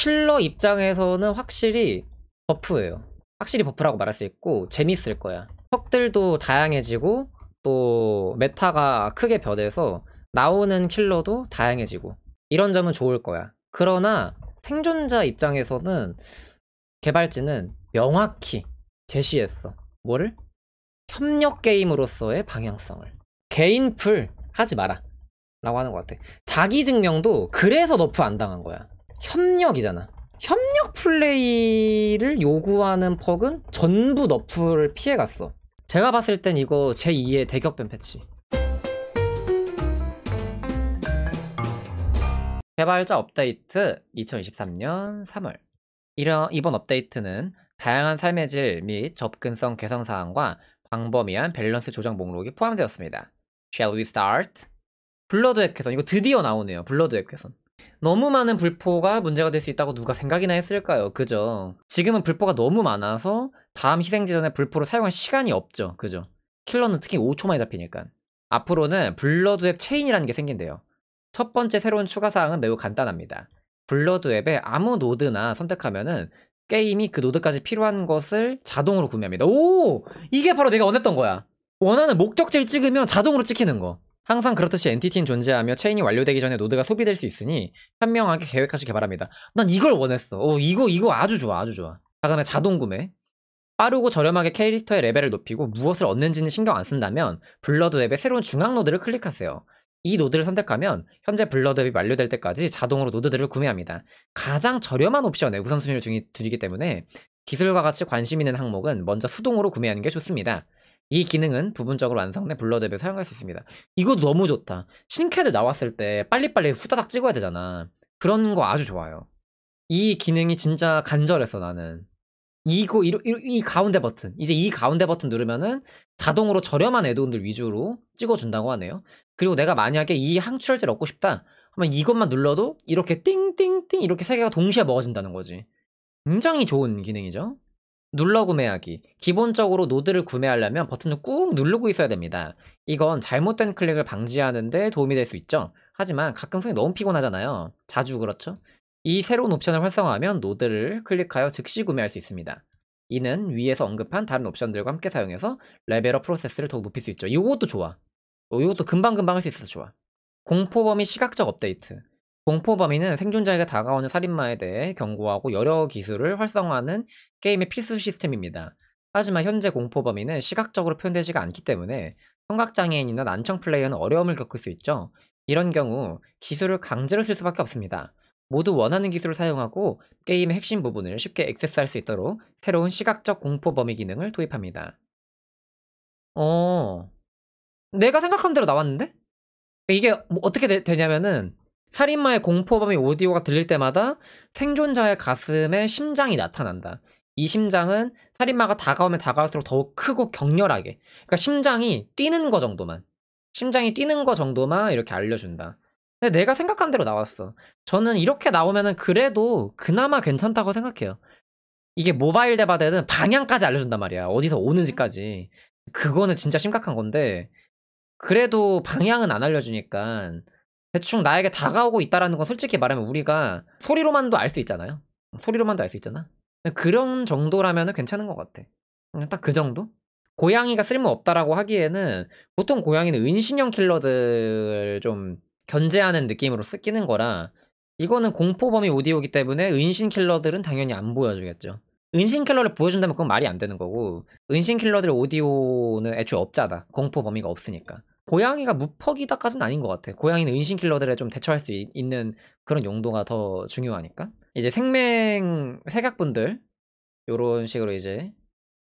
킬러 입장에서는 확실히 버프예요. 확실히 버프라고 말할 수 있고 재밌을 거야. 턱들도 다양해지고 또 메타가 크게 변해서 나오는 킬러도 다양해지고 이런 점은 좋을 거야. 그러나 생존자 입장에서는 개발진은 명확히 제시했어. 뭐를? 협력 게임으로서의 방향성을. 개인 풀 하지 마라. 라고 하는 것 같아. 자기 증명도 그래서 너프 안 당한 거야. 협력이잖아. 협력 플레이를 요구하는 퍽은 전부 너프를 피해갔어. 제가 봤을 땐 이거 제2의 대격변 패치. 개발자 업데이트 2023년 3월. 이런, 이번 업데이트는 다양한 삶의 질 및 접근성 개선 사항과 광범위한 밸런스 조정 목록이 포함되었습니다. Shall we start? 블러드 액 개선. 이거 드디어 나오네요. 블러드 액 개선. 너무 많은 불포가 문제가 될 수 있다고 누가 생각이나 했을까요? 그죠? 지금은 불포가 너무 많아서 다음 희생지 전에 불포를 사용할 시간이 없죠. 그죠? 킬러는 특히 5초 만에 잡히니까. 앞으로는 블러드 웹 체인이라는 게 생긴대요. 첫 번째 새로운 추가 사항은 매우 간단합니다. 블러드 웹에 아무 노드나 선택하면은 게임이 그 노드까지 필요한 것을 자동으로 구매합니다. 오! 이게 바로 내가 원했던 거야. 원하는 목적지를 찍으면 자동으로 찍히는 거. 항상 그렇듯이 엔티티는 존재하며 체인이 완료되기 전에 노드가 소비될 수 있으니 현명하게 계획하시기 바랍니다. 난 이걸 원했어. 어, 이거 이거 아주 좋아, 아주 좋아. 다음에 자동 구매. 빠르고 저렴하게 캐릭터의 레벨을 높이고 무엇을 얻는지는 신경 안 쓴다면 블러드 앱의 새로운 중앙 노드를 클릭하세요. 이 노드를 선택하면 현재 블러드앱이 완료될 때까지 자동으로 노드들을 구매합니다. 가장 저렴한 옵션에 우선순위를 드리기 때문에 기술과 같이 관심 있는 항목은 먼저 수동으로 구매하는 게 좋습니다. 이 기능은 부분적으로 완성된 블러드앱에 사용할 수 있습니다. 이거 너무 좋다. 신캐드 나왔을 때 빨리빨리 후다닥 찍어야 되잖아. 그런 거 아주 좋아요. 이 기능이 진짜 간절했어 나는. 이거 이, 이, 이 가운데 버튼 이제 이 가운데 버튼 누르면은 자동으로 저렴한 애드온들 위주로 찍어준다고 하네요. 그리고 내가 만약에 이 항출제를 얻고 싶다 하면 이것만 눌러도 이렇게 띵띵띵 이렇게 세 개가 동시에 먹어진다는 거지. 굉장히 좋은 기능이죠. 눌러 구매하기. 기본적으로 노드를 구매하려면 버튼을 꾹 누르고 있어야 됩니다. 이건 잘못된 클릭을 방지하는데 도움이 될 수 있죠. 하지만 가끔 손이 너무 피곤하잖아요. 자주 그렇죠? 이 새로운 옵션을 활성화하면 노드를 클릭하여 즉시 구매할 수 있습니다. 이는 위에서 언급한 다른 옵션들과 함께 사용해서 레벨업 프로세스를 더 높일 수 있죠. 이것도 좋아. 이것도 금방금방 할 수 있어서 좋아. 공포범위 시각적 업데이트. 공포범위는 생존자에게 다가오는 살인마에 대해 경고하고 여러 기술을 활성화하는 게임의 필수 시스템입니다. 하지만 현재 공포범위는 시각적으로 표현되지가 않기 때문에 청각장애인이나 난청 플레이어는 어려움을 겪을 수 있죠. 이런 경우 기술을 강제로 쓸 수밖에 없습니다. 모두 원하는 기술을 사용하고 게임의 핵심 부분을 쉽게 액세스할 수 있도록 새로운 시각적 공포 범위 기능을 도입합니다. 어... 내가 생각한 대로 나왔는데? 이게 뭐 어떻게 되, 냐면은 살인마의 공포범이 오디오가 들릴 때마다 생존자의 가슴에 심장이 나타난다. 이 심장은 살인마가 다가오면 다가올수록 더욱 크고 격렬하게. 그러니까 심장이 뛰는 거 정도만. 심장이 뛰는 거 정도만 이렇게 알려준다. 근데 내가 생각한 대로 나왔어. 저는 이렇게 나오면은 그래도 그나마 괜찮다고 생각해요. 이게 모바일 대바대는 방향까지 알려준단 말이야. 어디서 오는지까지. 그거는 진짜 심각한 건데, 그래도 방향은 안 알려주니까 대충 나에게 다가오고 있다라는 건 솔직히 말하면 우리가 소리로만도 알 수 있잖아요. 소리로만도 알 수 있잖아. 그런 정도라면 괜찮은 것 같아. 딱 그 정도? 고양이가 쓸모없다라고 하기에는 보통 고양이는 은신형 킬러들 좀 견제하는 느낌으로 쓰기는 거라 이거는 공포범위 오디오기 때문에 은신 킬러들은 당연히 안 보여주겠죠. 은신 킬러를 보여준다면 그건 말이 안 되는 거고 은신 킬러들 오디오는 애초에 없잖아 공포 범위가 없으니까. 고양이가 무퍽이다까지는 아닌 것 같아. 고양이는 은신킬러들에 좀 대처할 수 있, 는 그런 용도가 더 중요하니까. 이제 생맹 색약분들 요런 식으로 이제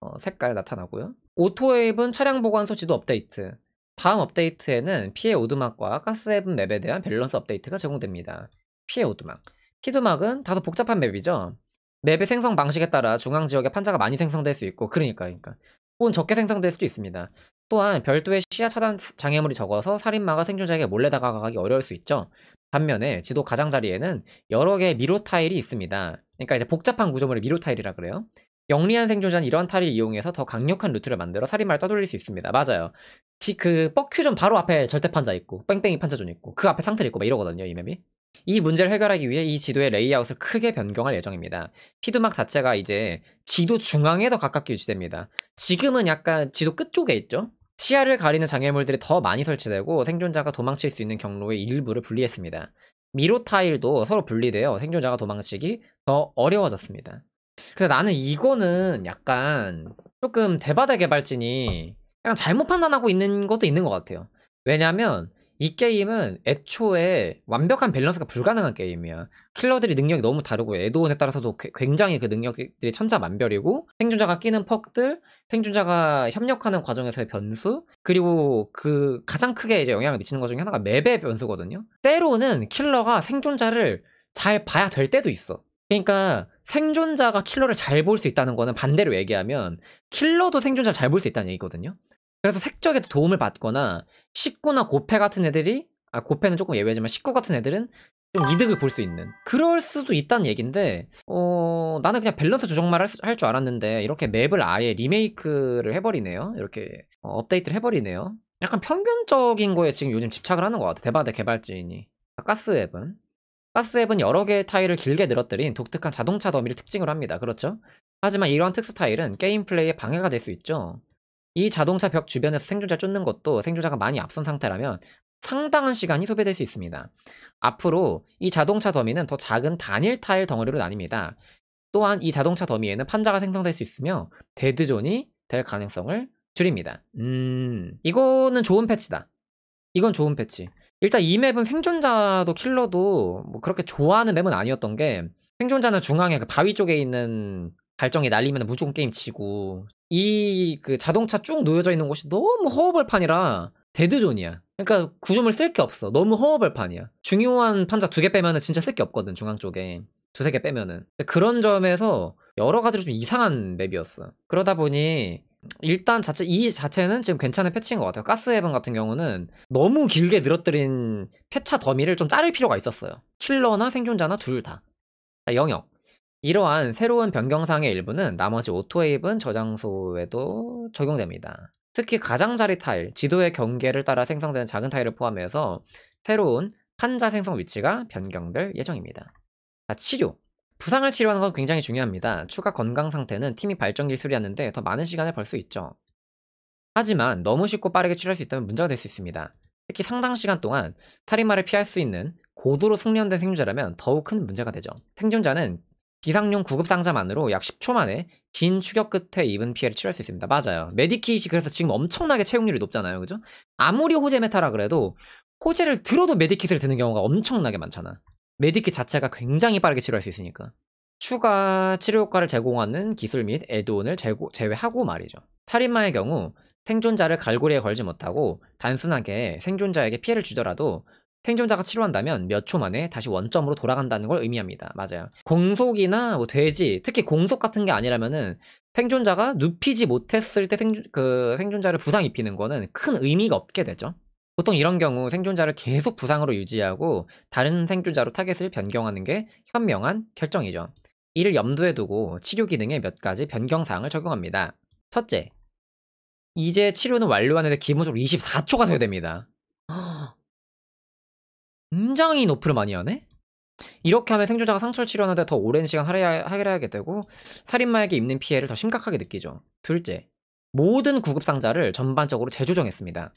어, 색깔 나타나고요. 오토웨이브는 차량 보관 소지도 업데이트. 다음 업데이트에는 피해 오두막과 가스헤븐 맵에 대한 밸런스 업데이트가 제공됩니다. 피해 오두막. 피두막은 다소 복잡한 맵이죠. 맵의 생성 방식에 따라 중앙 지역에 판자가 많이 생성될 수 있고 그러니까 그러니까 혹은 적게 생성될 수도 있습니다. 또한 별도의 시야 차단 장애물이 적어서 살인마가 생존자에게 몰래 다가가기 어려울 수 있죠. 반면에 지도 가장자리에는 여러 개의 미로 타일이 있습니다. 그러니까 이제 복잡한 구조물을 미로 타일이라 그래요. 영리한 생존자는 이러한 타일을 이용해서 더 강력한 루트를 만들어 살인마를 떠돌릴 수 있습니다. 맞아요. 그 뻑큐존 바로 앞에 절대판자 있고 뺑뺑이 판자존 있고 그 앞에 창틀 있고 막 이러거든요 이 맵이. 이 문제를 해결하기 위해 이 지도의 레이아웃을 크게 변경할 예정입니다. 피드막 자체가 이제 지도 중앙에 더 가깝게 유지됩니다. 지금은 약간 지도 끝쪽에 있죠? 시야를 가리는 장애물들이 더 많이 설치되고 생존자가 도망칠 수 있는 경로의 일부를 분리했습니다. 미로 타일도 서로 분리되어 생존자가 도망치기 더 어려워졌습니다. 근데 나는 이거는 약간 조금 대바다 개발진이 약간 잘못 판단하고 있는 것도 있는 것 같아요. 왜냐면 하이 게임은 애초에 완벽한 밸런스가 불가능한 게임이야. 킬러들이 능력이 너무 다르고 에도온에 따라서도 굉장히 그 능력들이 천차만별이고 생존자가 끼는 퍽들, 생존자가 협력하는 과정에서의 변수, 그리고 그 가장 크게 이제 영향을 미치는 것 중에 하나가 맵의 변수거든요. 때로는 킬러가 생존자를 잘 봐야 될 때도 있어. 그러니까 생존자가 킬러를 잘 볼 수 있다는 거는 반대로 얘기하면 킬러도 생존자를 잘 볼 수 있다는 얘기거든요. 그래서 색적에도 도움을 받거나 식구나 고패 같은 애들이 아 고패는 조금 예외지만 식구 같은 애들은 좀 이득을 볼 수 있는 그럴 수도 있다는 얘긴데 어 나는 그냥 밸런스 조정만 할 줄 알았는데 이렇게 맵을 아예 리메이크를 해버리네요 이렇게 어, 업데이트를 해버리네요 약간 평균적인 거에 지금 요즘 집착을 하는 것 같아 대바대 개발진이 가스앱은 가스앱은 여러 개의 타일을 길게 늘어뜨린 독특한 자동차 더미를 특징으로 합니다 그렇죠? 하지만 이러한 특수 타일은 게임 플레이에 방해가 될 수 있죠 이 자동차 벽 주변에서 생존자 쫓는 것도 생존자가 많이 앞선 상태라면 상당한 시간이 소비될 수 있습니다. 앞으로 이 자동차 더미는 더 작은 단일 타일 덩어리로 나뉩니다. 또한 이 자동차 더미에는 판자가 생성될 수 있으며 데드존이 될 가능성을 줄입니다. 음, 이거는 좋은 패치다. 이건 좋은 패치. 일단 이 맵은 생존자도 킬러도 뭐 그렇게 좋아하는 맵은 아니었던 게 생존자는 중앙에 그 바위 쪽에 있는 발정이 날리면 무조건 게임 치고이 그 자동차 쭉 놓여져 있는 곳이 너무 허허벌판이라 데드존이야. 그러니까 구조물 쓸 게 없어. 너무 허허벌판이야. 중요한 판자 두 개 빼면은 진짜 쓸 게 없거든 중앙 쪽에 두세 개 빼면은 그런 점에서 여러 가지로 좀 이상한 맵이었어. 그러다 보니 일단 자체 이 자체는 지금 괜찮은 패치인 것 같아요. 가스 헤븐 같은 경우는 너무 길게 늘어뜨린 패차 더미를 좀 자를 필요가 있었어요. 킬러나 생존자나 둘 다. 영역. 이러한 새로운 변경사항의 일부는 나머지 오토웨이브 저장소에도 적용됩니다. 특히 가장자리 타일, 지도의 경계를 따라 생성되는 작은 타일을 포함해서 새로운 환자 생성 위치가 변경될 예정입니다. 자, 치료. 부상을 치료하는 건 굉장히 중요합니다. 추가 건강 상태는 팀이 발전 기술이었는데 더 많은 시간을 벌 수 있죠. 하지만 너무 쉽고 빠르게 치료할 수 있다면 문제가 될 수 있습니다. 특히 상당 시간 동안 살인마를 피할 수 있는 고도로 숙련된 생존자라면 더욱 큰 문제가 되죠. 생존자는 비상용 구급 상자만으로 약 10초 만에 긴 추격 끝에 입은 피해를 치료할 수 있습니다. 맞아요. 메디킷이 그래서 지금 엄청나게 채용률이 높잖아요. 그죠? 아무리 호재 메타라 그래도 호재를 들어도 메디킷을 드는 경우가 엄청나게 많잖아. 메디킷 자체가 굉장히 빠르게 치료할 수 있으니까. 추가 치료 효과를 제공하는 기술 및 에드온을 제고, 제외하고 말이죠. 탈인마의 경우 생존자를 갈고리에 걸지 못하고 단순하게 생존자에게 피해를 주더라도 생존자가 치료한다면 몇 초 만에 다시 원점으로 돌아간다는 걸 의미합니다. 맞아요. 공속이나 뭐 돼지, 특히 공속 같은 게 아니라면은 생존자가 눕히지 못했을 때 생존, 그 생존자를 부상 입히는 거는 큰 의미가 없게 되죠. 보통 이런 경우 생존자를 계속 부상으로 유지하고 다른 생존자로 타겟을 변경하는 게 현명한 결정이죠. 이를 염두에 두고 치료 기능에 몇 가지 변경 사항을 적용합니다. 첫째, 이제 치료는 완료하는데 기본적으로 24초가 되어야 됩니다 굉장히 노프를 많이 하네? 이렇게 하면 생존자가 상처를 치료하는데 더 오랜 시간 하애하게 되고 살인마에게 입는 피해를 더 심각하게 느끼죠. 둘째, 모든 구급 상자를 전반적으로 재조정했습니다.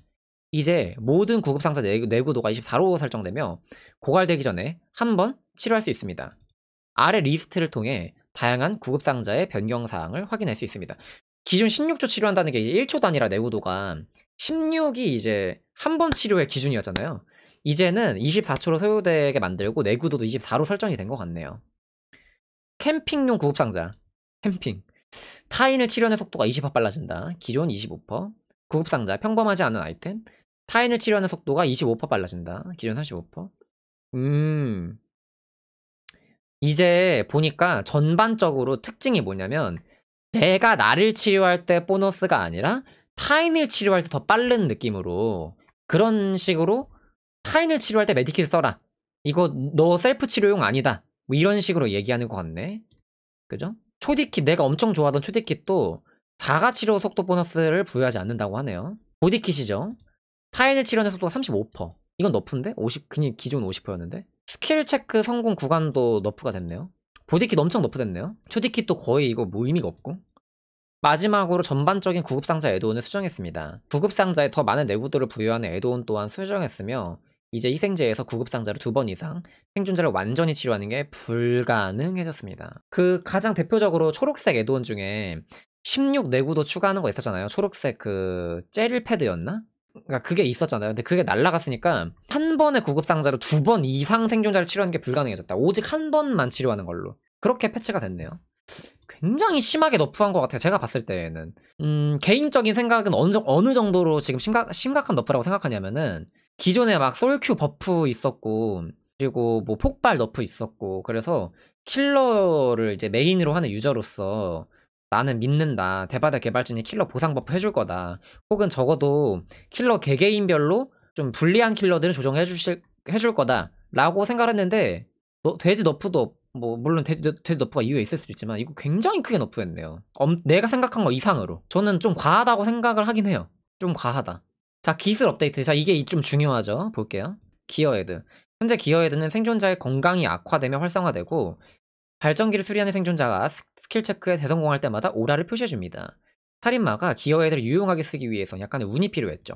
이제 모든 구급 상자 네, 내구도가 24로 설정되며 고갈되기 전에 한 번 치료할 수 있습니다. 아래 리스트를 통해 다양한 구급 상자의 변경 사항을 확인할 수 있습니다. 기준 16초 치료한다는 게 1초 단위라 내구도가 16이 이제 한 번 치료의 기준이었잖아요. 이제는 24초로 소요되게 만들고 내구도도 24로 설정이 된 것 같네요. 캠핑용 구급상자. 캠핑. 타인을 치료하는 속도가 20% 빨라진다. 기존 25%. 구급상자. 평범하지 않은 아이템. 타인을 치료하는 속도가 25% 빨라진다. 기존 35%. 음. 이제 보니까 전반적으로 특징이 뭐냐면 내가 나를 치료할 때 보너스가 아니라 타인을 치료할 때 더 빠른 느낌으로 그런 식으로 타인을 치료할 때 메디킷 써라. 이거 너 셀프 치료용 아니다. 뭐 이런 식으로 얘기하는 것 같네. 그죠? 초디킷 내가 엄청 좋아하던 초디킷도 자가 치료 속도 보너스를 부여하지 않는다고 하네요. 보디킷이죠. 타인을 치료하는 속도가 35%. 이건 너프인데? 50, 그냥 기존 50%였는데? 스킬 체크 성공 구간도 너프가 됐네요. 보디킷 엄청 너프됐네요. 초디킷도 거의 이거 뭐 의미가 없고. 마지막으로 전반적인 구급상자 에드온을 수정했습니다. 구급상자에 더 많은 내구도를 부여하는 에드온 또한 수정했으며 이제 희생제에서 구급상자를두 번 이상 생존자를 완전히 치료하는 게 불가능해졌습니다. 그 가장 대표적으로 초록색 에드원 중에 16 내구도 추가하는 거 있었잖아요. 초록색 그젤 패드였나? 그러니까 그게 있었잖아요. 근데 그게 날라갔으니까 한 번의 구급상자로 두 번 이상 생존자를 치료하는 게 불가능해졌다. 오직 한 번만 치료하는 걸로. 그렇게 패치가 됐네요. 굉장히 심하게 너프한 것 같아요. 제가 봤을 때는. 음, 개인적인 생각은 어느, 어느 정도로 지금 심각, 심각한 너프라고 생각하냐면은 기존에 막 솔큐 버프 있었고 그리고 뭐 폭발 너프 있었고 그래서 킬러를 이제 메인으로 하는 유저로서 나는 믿는다 대바다 개발진이 킬러 보상 버프 해줄 거다 혹은 적어도 킬러 개개인별로 좀 불리한 킬러들을 조정해 주실 해줄 거다 라고 생각했는데 너, 돼지 너프도 뭐 물론 돼지, 돼지 너프가 이유에 있을 수도 있지만 이거 굉장히 크게 너프했네요 엄, 내가 생각한 거 이상으로 저는 좀 과하다고 생각을 하긴 해요 좀 과하다 자, 기술 업데이트. 자, 이게 좀 중요하죠. 볼게요. 기어헤드. 현재 기어헤드는 생존자의 건강이 악화되며 활성화되고 발전기를 수리하는 생존자가 스킬 체크에 대성공할 때마다 오라를 표시해줍니다. 살인마가 기어헤드를 유용하게 쓰기 위해서 약간의 운이 필요했죠.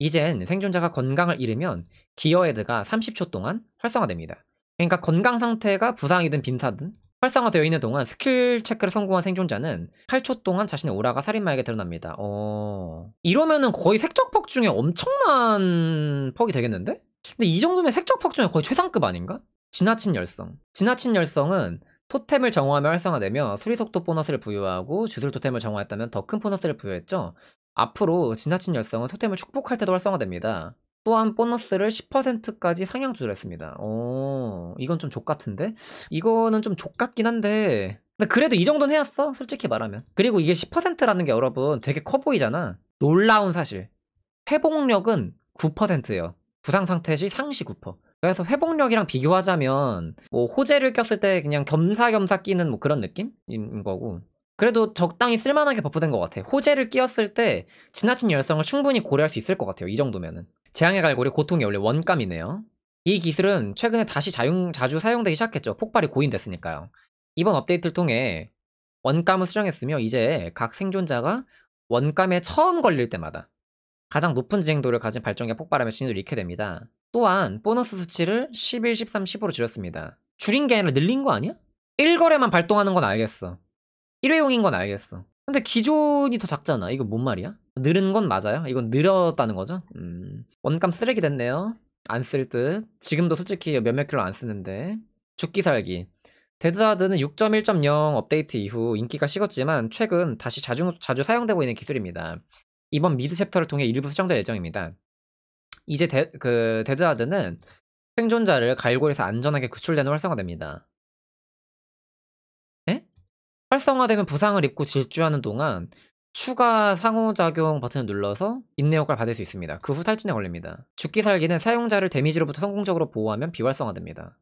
이젠 생존자가 건강을 잃으면 기어헤드가 30초 동안 활성화됩니다. 그러니까 건강 상태가 부상이든 빈사든 활성화되어 있는 동안 스킬 체크를 성공한 생존자는 8초 동안 자신의 오라가 살인마에게 드러납니다. 어... 이러면은 거의 색적폭 중에 엄청난 폭이 되겠는데? 근데 이 정도면 색적폭 중에 거의 최상급 아닌가? 지나친 열성. 지나친 열성은 토템을 정화하며 활성화되며 수리속도 보너스를 부여하고 주술 토템을 정화했다면 더 큰 보너스를 부여했죠. 앞으로 지나친 열성은 토템을 축복할 때도 활성화됩니다. 또한 보너스를 10%까지 상향 조절했습니다. 오, 어, 이건 좀 족같은데? 이거는 좀 족같긴 한데 근데 그래도 이 정도는 해왔어 솔직히 말하면 그리고 이게 10%라는 게 여러분 되게 커 보이잖아 놀라운 사실 회복력은 9%예요 부상 상태 시 상시 9% 그래서 회복력이랑 비교하자면 뭐 호재를 꼈을 때 그냥 겸사겸사 끼는 뭐 그런 느낌인 거고 그래도 적당히 쓸만하게 버프된 것 같아. 호재를 끼웠을 때 지나친 열성을 충분히 고려할 수 있을 것 같아요. 이 정도면은. 재앙의 갈고리 고통이 원래 원감이네요. 이 기술은 최근에 다시 자용, 자주 사용되기 시작했죠. 폭발이 고인됐으니까요. 이번 업데이트를 통해 원감을 수정했으며 이제 각 생존자가 원감에 처음 걸릴 때마다 가장 높은 지행도를 가진 발전기와 폭발하며 진를 잃게 됩니다. 또한 보너스 수치를 11, 13, 1 5로 줄였습니다. 줄인 게 아니라 늘린 거 아니야? 1거래만 발동하는 건 알겠어. 일회용인 건 알겠어. 근데 기존이 더 작잖아. 이거 뭔 말이야? 늘은 건 맞아요? 이건 늘었다는 거죠? 음. 원감 쓰레기 됐네요. 안 쓸 듯. 지금도 솔직히 몇몇 킬로 안 쓰는데. 죽기 살기. 데드하드는 6.1.0 업데이트 이후 인기가 식었지만 최근 다시 자주, 자주 사용되고 있는 기술입니다. 이번 미드 챕터를 통해 일부 수정될 예정입니다. 이제 데, 그 데드하드는 생존자를 갈고리에서 안전하게 구출되는 활성화됩니다. 활성화되면 부상을 입고 질주하는 동안 추가 상호작용 버튼을 눌러서 인내 효과를 받을 수 있습니다. 그 후 탈진에 걸립니다. 죽기 살기는 사용자를 데미지로부터 성공적으로 보호하면 비활성화됩니다.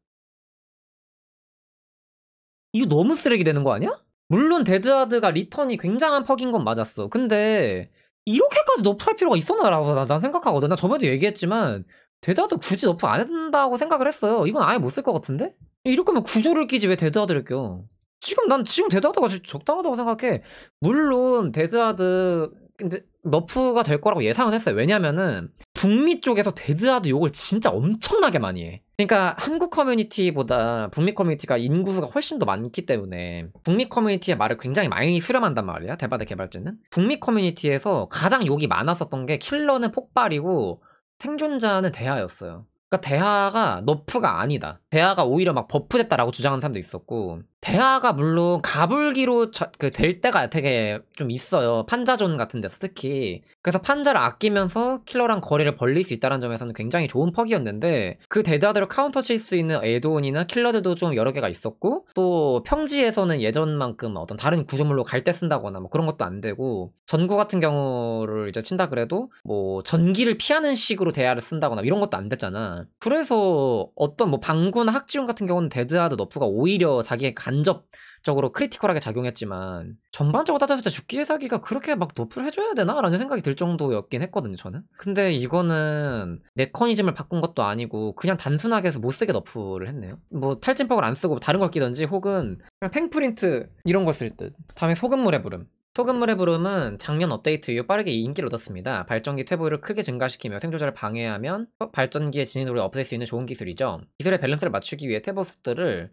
이거 너무 쓰레기 되는 거 아니야? 물론 데드하드가 리턴이 굉장한 퍽인 건 맞았어. 근데 이렇게까지 너프할 필요가 있었나라고 난, 난 생각하거든. 나 저번에도 얘기했지만 데드하드 굳이 너프 안 한다고 생각을 했어요. 이건 아예 못 쓸 것 같은데? 이렇게하면 구조를 끼지 왜 데드하드를 껴? 지금 난 지금 데드하드가 적당하다고 생각해. 물론 데드하드 근데 너프가 될 거라고 예상은 했어요. 왜냐면은 북미 쪽에서 데드하드 욕을 진짜 엄청나게 많이 해. 그러니까 한국 커뮤니티보다 북미 커뮤니티가 인구가 훨씬 더 많기 때문에 북미 커뮤니티의 말을 굉장히 많이 수렴한단 말이야. 대바드 개발자는. 북미 커뮤니티에서 가장 욕이 많았었던 게 킬러는 폭발이고 생존자는 대하였어요. 그러니까 대하가 너프가 아니다. 대하가 오히려 막 버프됐다라고 주장하는 사람도 있었고 대화가 물론 가불기로 그될 때가 되게 좀 있어요. 판자존 같은 데서 특히. 그래서 판자를 아끼면서 킬러랑 거리를 벌릴 수 있다는 점에서는 굉장히 좋은 퍽이었는데 그대자들을 카운터 칠 수 있는 에도온이나 킬러들도 좀 여러 개가 있었고 또 평지에서는 예전만큼 어떤 다른 구조물로 갈 때 쓴다거나 뭐 그런 것도 안 되고 전구 같은 경우를 이제 친다 그래도 뭐 전기를 피하는 식으로 대화를 쓴다거나 이런 것도 안 됐잖아. 그래서 어떤 뭐 방구나 학지훈 같은 경우는 데드하드 너프가 오히려 자기의 간 간접적으로 크리티컬하게 작용했지만 전반적으로 따졌을 때 죽기 의사기가 그렇게 막 도프를 해줘야 되나라는 생각이 들 정도였긴 했거든요 저는 근데 이거는 메커니즘을 바꾼 것도 아니고 그냥 단순하게 해서 못쓰게 너프를 했네요 뭐 탈진폭을 안 쓰고 뭐 다른 걸 끼던지 혹은 그냥 팽프린트 이런 걸 쓸 듯 다음에 소금물의 부름 소금물의 부름은 작년 업데이트 이후 빠르게 인기를 얻었습니다. 발전기 퇴보율을 크게 증가시키며 생조자를 방해하면 어, 발전기의 진입을 없앨 수 있는 좋은 기술이죠. 기술의 밸런스를 맞추기 위해 퇴보 속도를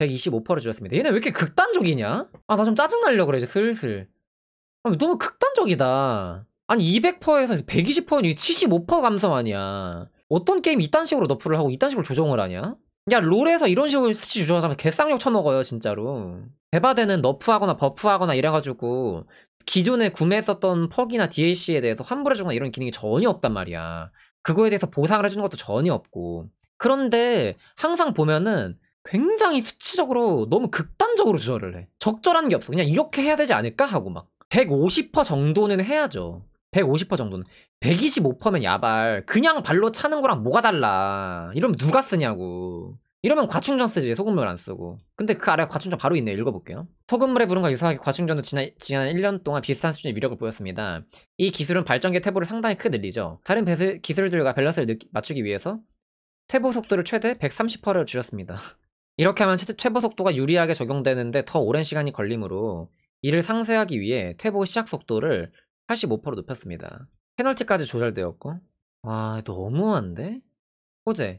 125%를 줄였습니다. 얘네 왜 이렇게 극단적이냐? 아 나 좀짜증나려 그래 이제 슬슬. 아, 너무 극단적이다. 아니 200%에서 120%는 75% 감소 아니야. 어떤 게임 이딴 식으로 너프를 하고 이딴 식으로 조정을 하냐? 야 롤에서 이런 식으로 수치 조정하자면 개쌍욕 쳐먹어요 진짜로. 대바대는 너프하거나 버프하거나 이래가지고 기존에 구매했었던 퍽이나 DLC에 대해서 환불해주거나 이런 기능이 전혀 없단 말이야. 그거에 대해서 보상을 해주는 것도 전혀 없고. 그런데 항상 보면은 굉장히 수치적으로 너무 극단적으로 조절을 해. 적절한 게 없어. 그냥 이렇게 해야 되지 않을까 하고 막. 150% 정도는 해야죠. 150% 정도는. 125%면 야발. 그냥 발로 차는 거랑 뭐가 달라. 이러면 누가 쓰냐고. 이러면 과충전 쓰지 소금물 안 쓰고 근데 그 아래 과충전 바로 있네요 읽어볼게요 소금물의 부름과 유사하게 과충전도 지난, 지난 1년 동안 비슷한 수준의 위력을 보였습니다 이 기술은 발전기 태보를 상당히 크게 늘리죠 다른 배수, 기술들과 밸런스를 느 맞추기 위해서 태보 속도를 최대 130%를 줄였습니다 이렇게 하면 퇴보 속도가 유리하게 적용되는데 더 오랜 시간이 걸리므로 이를 상쇄하기 위해 퇴보 시작 속도를 85% 높였습니다. 페널티까지 조절되었고 와 너무한데? 호재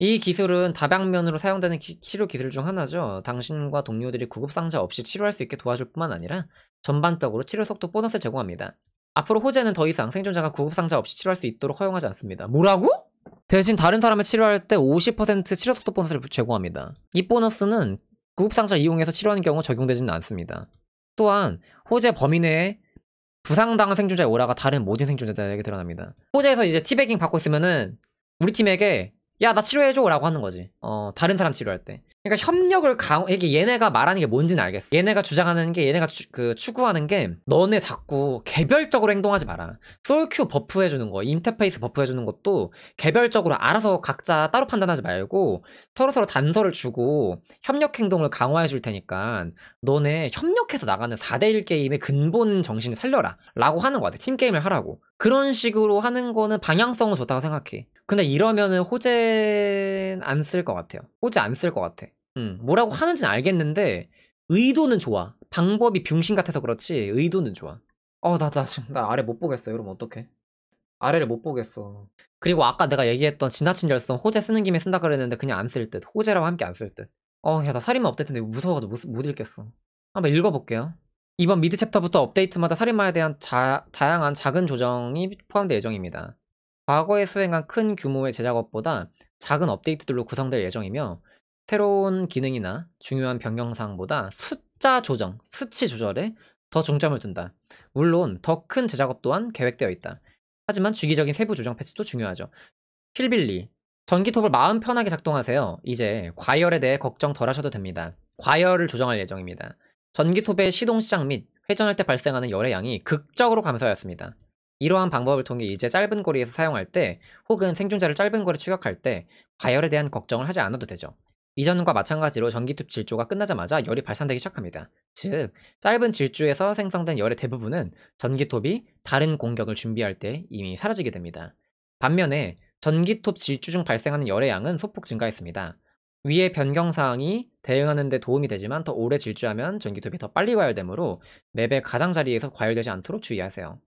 이 기술은 다방면으로 사용되는 기, 치료 기술 중 하나죠. 당신과 동료들이 구급상자 없이 치료할 수 있게 도와줄 뿐만 아니라 전반적으로 치료 속도 보너스를 제공합니다. 앞으로 호재는 더 이상 생존자가 구급상자 없이 치료할 수 있도록 허용하지 않습니다. 뭐라고? 대신 다른 사람을 치료할 때 50% 치료 속도 보너스를 제공합니다. 이 보너스는 구급상자를 이용해서 치료하는 경우 적용되지는 않습니다. 또한 호재 범위 내에 부상당한 생존자의 오라가 다른 모든 생존자에게 들 드러납니다. 호재에서 이제 티베깅 받고 있으면은 우리 팀에게 야나 치료해줘 라고 하는 거지 어 다른 사람 치료할 때 그러니까 협력을 강 이게 얘네가 말하는 게 뭔지는 알겠어 얘네가 주장하는 게 얘네가 추, 그 추구하는 게 너네 자꾸 개별적으로 행동하지 마라 솔큐 버프 해주는 거 인터페이스 버프 해주는 것도 개별적으로 알아서 각자 따로 판단하지 말고 서로서로 단서를 주고 협력 행동을 강화해 줄 테니까 너네 협력해서 나가는 4대1 게임의 근본 정신을 살려라 라고 하는 거야 같 팀게임을 하라고 그런 식으로 하는 거는 방향성은 좋다고 생각해. 근데 이러면은 호재안쓸 것 같아요. 호재 안쓸 것 같아. 음, 뭐라고 하는지는 알겠는데 의도는 좋아. 방법이 병신 같아서 그렇지 의도는 좋아. 어, 나, 나 지금 나 아래 못 보겠어. 여러분 어떡해? 아래를 못 보겠어. 그리고 아까 내가 얘기했던 지나친 열성 호재 쓰는 김에 쓴다 그랬는데 그냥 안 쓸 듯. 호재랑 함께 안 쓸 듯. 어, 야, 나 살인마 없댔이데 무서워가지고 못, 못 읽겠어. 한번 읽어볼게요. 이번 미드 챕터부터 업데이트마다 살인마에 대한 자, 다양한 작은 조정이 포함될 예정입니다. 과거에 수행한 큰 규모의 제작업보다 작은 업데이트들로 구성될 예정이며 새로운 기능이나 중요한 변경사항보다 숫자 조정, 수치 조절에 더 중점을 둔다. 물론 더 큰 제작업 또한 계획되어 있다. 하지만 주기적인 세부 조정 패치도 중요하죠. 필빌리, 전기톱을 마음 편하게 작동하세요. 이제 과열에 대해 걱정 덜 하셔도 됩니다. 과열을 조정할 예정입니다. 전기톱의 시동 시작 및 회전할 때 발생하는 열의 양이 극적으로 감소하였습니다. 이러한 방법을 통해 이제 짧은 거리에서 사용할 때 혹은 생존자를 짧은 거리 추격할 때 과열에 대한 걱정을 하지 않아도 되죠. 이전과 마찬가지로 전기톱 질조가 끝나자마자 열이 발산되기 시작합니다. 즉, 짧은 질주에서 생성된 열의 대부분은 전기톱이 다른 공격을 준비할 때 이미 사라지게 됩니다. 반면에 전기톱 질주 중 발생하는 열의 양은 소폭 증가했습니다. 위의 변경사항이 대응하는 데 도움이 되지만 더 오래 질주하면 전기톱이 더 빨리 과열되므로 맵의 가장자리에서 과열되지 않도록 주의하세요.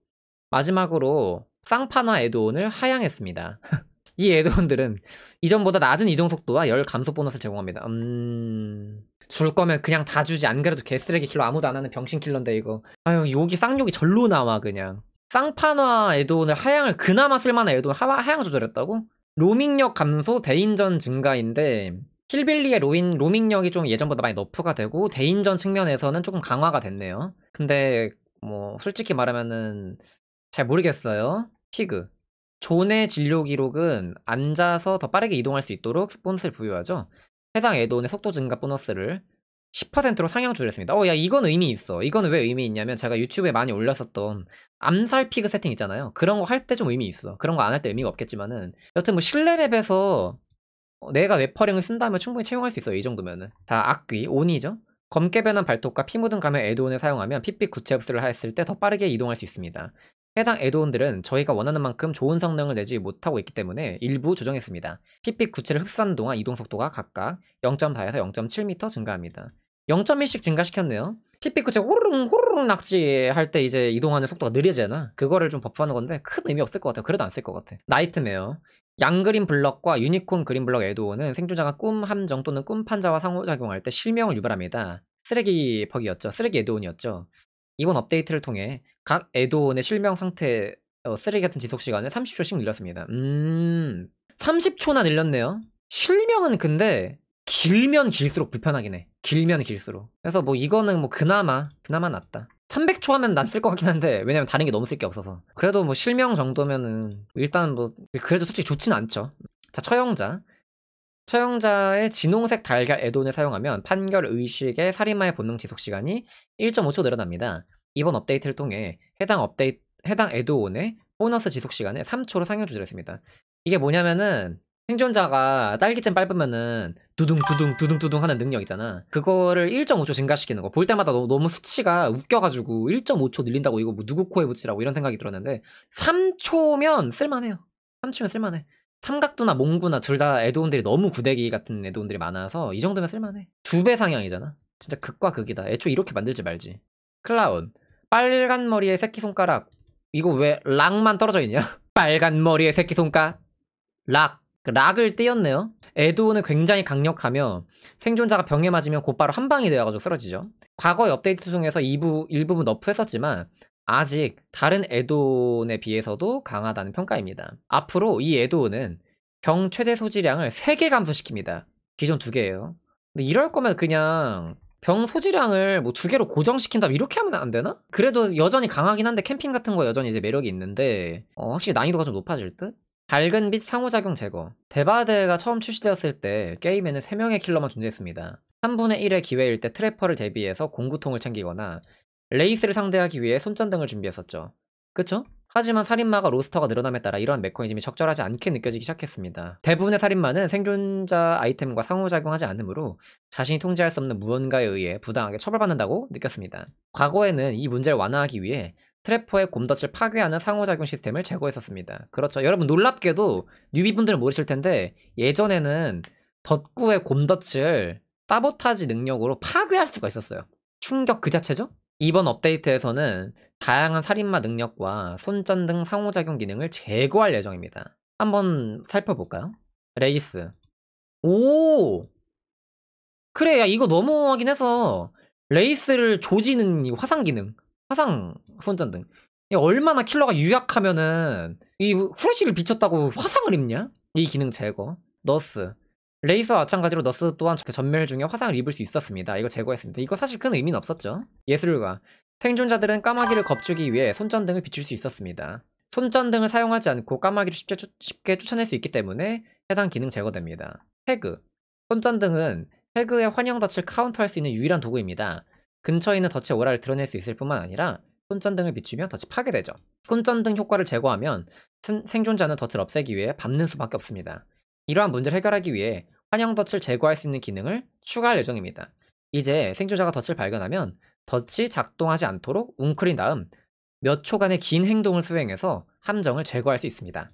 마지막으로 쌍판화 에드온을 하향했습니다. 이 에드온들은 이전보다 낮은 이동 속도와 열 감소 보너스를 제공합니다. 음... 줄 거면 그냥 다 주지 안 그래도 개쓰레기 킬러 아무도 안 하는 병신 킬러인데 이거 아유 여기 쌍욕이 절로 나와 그냥 쌍판화 에드온을 하향을 그나마 쓸만한 에드온 하향 조절했다고? 로밍력 감소 대인전 증가인데 킬빌리의 로인, 로밍력이 좀 예전보다 많이 너프가 되고 대인전 측면에서는 조금 강화가 됐네요. 근데 뭐 솔직히 말하면은 잘 모르겠어요. 피그. 존의 진료 기록은 앉아서 더 빠르게 이동할 수 있도록 스폰스를 부여하죠. 해당 에드온의 속도 증가 보너스를 10%로 상향 조절했습니다. 어, 야, 이건 의미 있어. 이건 왜 의미 있냐면 제가 유튜브에 많이 올렸었던 암살 피그 세팅 있잖아요. 그런 거 할 때 좀 의미 있어. 그런 거 안 할 때 의미가 없겠지만은. 여튼 뭐 실내 맵에서 어, 내가 웹퍼링을 쓴다면 충분히 채용할 수 있어요. 이 정도면은. 자, 악귀, 온이죠. 검게 변한 발톱과 피 묻은 가면 에드온을 사용하면 핏빛 구체 흡수를 하였을 때 더 빠르게 이동할 수 있습니다. 해당 에드온들은 저희가 원하는 만큼 좋은 성능을 내지 못하고 있기 때문에 일부 조정했습니다. 핏빛 구체를 흡수하는 동안 이동 속도가 각각 0.4에서 0.7m 증가합니다. 0.1씩 증가시켰네요. 핏빛 구체 호르릉 호르릉 낙지할 때 이제 이동하는 속도가 느려지잖아. 그거를 좀 버프하는 건데 큰 의미 없을 것 같아요. 그래도 안 쓸 것 같아. 나이트메어. 양그린 블럭과 유니콘 그린 블럭 에드오는 생존자가 꿈 함정 또는 꿈 판자와 상호작용할 때 실명을 유발합니다. 쓰레기 퍽이었죠. 쓰레기 에드온이었죠 이번 업데이트를 통해 각에드온의 실명 상태 어, 쓰레기 같은 지속 시간을 30초씩 늘렸습니다. 음, 30초나 늘렸네요. 실명은 근데 길면 길수록 불편하긴 해. 길면 길수록. 그래서 뭐 이거는 뭐 그나마 그나마 낫다. 300초 하면 난쓸것 같긴 한데 왜냐면 다른 게 너무 쓸 게 없어서. 그래도 뭐 실명 정도면은 일단 뭐 그래도 솔직히 좋진 않죠. 자 처형자. 처형자의 진홍색 달걀 에돈을 사용하면 판결 의식의 살인마의 본능 지속 시간이 1.5초 늘어납니다. 이번 업데이트를 통해 해당 업데이트 해당 에드온의 보너스 지속 시간을 3초로 상향 조절했습니다. 이게 뭐냐면은 생존자가 딸기잼 밟으면은 두둥 두둥 두둥 두둥 하는 능력 있잖아 그거를 1.5초 증가시키는 거볼 때마다 너무, 너무 수치가 웃겨가지고 1.5초 늘린다고 이거 뭐 누구 코에 붙이라고 이런 생각이 들었는데 3초면 쓸만해요 3초면 쓸만해 삼각두나 몽구나 둘 다 애도운들이 너무 구대기 같은 애도운들이 많아서 이 정도면 쓸만해 두 배 상향이잖아 진짜 극과 극이다 애초 이렇게 만들지 말지 클라운 빨간 머리에 새끼손가락 이거 왜 락만 떨어져 있냐 빨간 머리에 새끼손가락 그 락을 떼었네요. 에드온은 굉장히 강력하며 생존자가 병에 맞으면 곧바로 한 방이 되어가지고 쓰러지죠. 과거의 업데이트 통해서 일부, 일부분 너프했었지만 아직 다른 에드온에 비해서도 강하다는 평가입니다. 앞으로 이 에드온은 병 최대 소지량을 3개 감소시킵니다. 기존 2개예요. 근데 이럴 거면 그냥 병 소지량을 뭐두 개로 고정시킨다 이렇게 하면 안 되나? 그래도 여전히 강하긴 한데 캠핑 같은 거 여전히 이제 매력이 있는데 어, 확실히 난이도가 좀 높아질 듯? 밝은 빛 상호작용 제거 데바드가 처음 출시되었을 때 게임에는 3명의 킬러만 존재했습니다. 3분의 1의 기회일 때 트래퍼를 대비해서 공구통을 챙기거나 레이스를 상대하기 위해 손전등을 준비했었죠. 그쵸? 하지만 살인마가 로스터가 늘어남에 따라 이러한 메커니즘이 적절하지 않게 느껴지기 시작했습니다. 대부분의 살인마는 생존자 아이템과 상호작용하지 않으므로 자신이 통제할 수 없는 무언가에 의해 부당하게 처벌받는다고 느꼈습니다. 과거에는 이 문제를 완화하기 위해 트래퍼의 곰덫을 파괴하는 상호작용 시스템을 제거했었습니다. 그렇죠. 여러분 놀랍게도 뉴비분들은 모르실 텐데 예전에는 덧구의 곰덫을 사보타지 능력으로 파괴할 수가 있었어요. 충격 그 자체죠? 이번 업데이트에서는 다양한 살인마 능력과 손전 등 상호작용 기능을 제거할 예정입니다. 한번 살펴볼까요? 레이스. 오! 그래, 야, 이거 너무하긴 해서 레이스를 조지는 화상 기능. 화상 후원전 등 얼마나 킬러가 유약하면은 이 후레쉬를 비쳤다고 화상을 입냐? 이 기능 제거 너스 레이서와 마찬가지로 너스 또한 그 전멸 중에 화상을 입을 수 있었습니다 이거 제거했습니다 이거 사실 큰 의미는 없었죠 예술가 생존자들은 까마귀를 겁주기 위해 손전등을 비출 수 있었습니다 손전등을 사용하지 않고 까마귀를 쉽게, 추, 쉽게 쫓아낼 수 있기 때문에 해당 기능 제거됩니다 태그 손전등은 태그의 환영 덫을 카운터할 수 있는 유일한 도구입니다 근처에 있는 덫의 오라를 드러낼 수 있을 뿐만 아니라 손전등을 비추며 덫이 파괴되죠. 손전등 효과를 제거하면 생존자는 덫을 없애기 위해 밟는 수밖에 없습니다. 이러한 문제를 해결하기 위해 환영 덫을 제거할 수 있는 기능을 추가할 예정입니다. 이제 생존자가 덫을 발견하면 덫이 작동하지 않도록 웅크린 다음 몇 초간의 긴 행동을 수행해서 함정을 제거할 수 있습니다.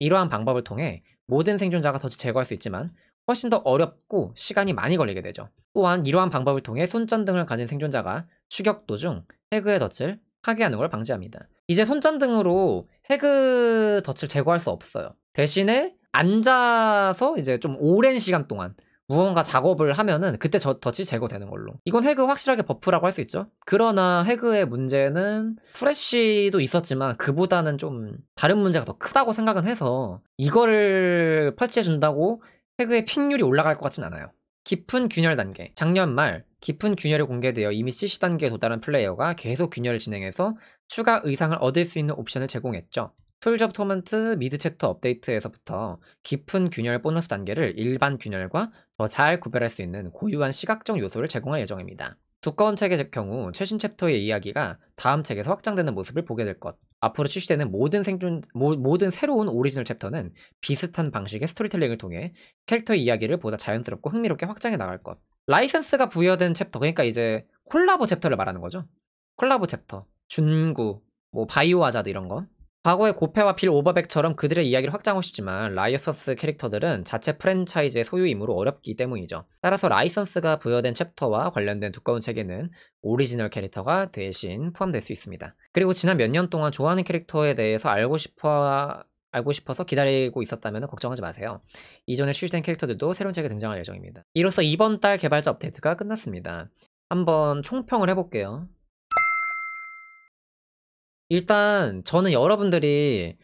이러한 방법을 통해 모든 생존자가 덫을 제거할 수 있지만 훨씬 더 어렵고 시간이 많이 걸리게 되죠. 또한 이러한 방법을 통해 손전등을 가진 생존자가 추격 도중 해그의 덫을 하게 하는걸 방지합니다. 이제 손전등으로 해그 덫을 제거할 수 없어요. 대신에 앉아서 이제 좀 오랜 시간 동안 무언가 작업을 하면은 그때 저 덫이 제거되는 걸로. 이건 해그 확실하게 버프라고 할 수 있죠. 그러나 해그의 문제는 프레쉬도 있었지만 그보다는 좀 다른 문제가 더 크다고 생각은 해서 이거를 설치해 준다고 해그의 핑률이 올라갈 것 같진 않아요. 깊은 균열 단계. 작년 말 깊은 균열이 공개되어 이미 CC 단계에 도달한 플레이어가 계속 균열을 진행해서 추가 의상을 얻을 수 있는 옵션을 제공했죠. 풀접 토먼트 미드 챕터 업데이트에서부터 깊은 균열 보너스 단계를 일반 균열과 더 잘 구별할 수 있는 고유한 시각적 요소를 제공할 예정입니다. 두꺼운 책의 경우 최신 챕터의 이야기가 다음 책에서 확장되는 모습을 보게 될 것. 앞으로 출시되는 모든 생존 모, 모든 새로운 오리지널 챕터는 비슷한 방식의 스토리텔링을 통해 캐릭터의 이야기를 보다 자연스럽고 흥미롭게 확장해 나갈 것. 라이선스가 부여된 챕터 그러니까 이제 콜라보 챕터를 말하는 거죠. 콜라보 챕터. 준구, 뭐 바이오 아자드 이런 거. 과거의 고페와 빌 오버백처럼 그들의 이야기를 확장하고 싶지만 라이어서스 캐릭터들은 자체 프랜차이즈의 소유이므로 어렵기 때문이죠. 따라서 라이선스가 부여된 챕터와 관련된 두꺼운 책에는 오리지널 캐릭터가 대신 포함될 수 있습니다. 그리고 지난 몇 년 동안 좋아하는 캐릭터에 대해서 알고 싶어 알고 싶어서 기다리고 있었다면 걱정하지 마세요. 이전에 출시된 캐릭터들도 새로운 책에 등장할 예정입니다. 이로써 이번 달 개발자 업데이트가 끝났습니다. 한번 총평을 해볼게요. 일단 저는 여러분들이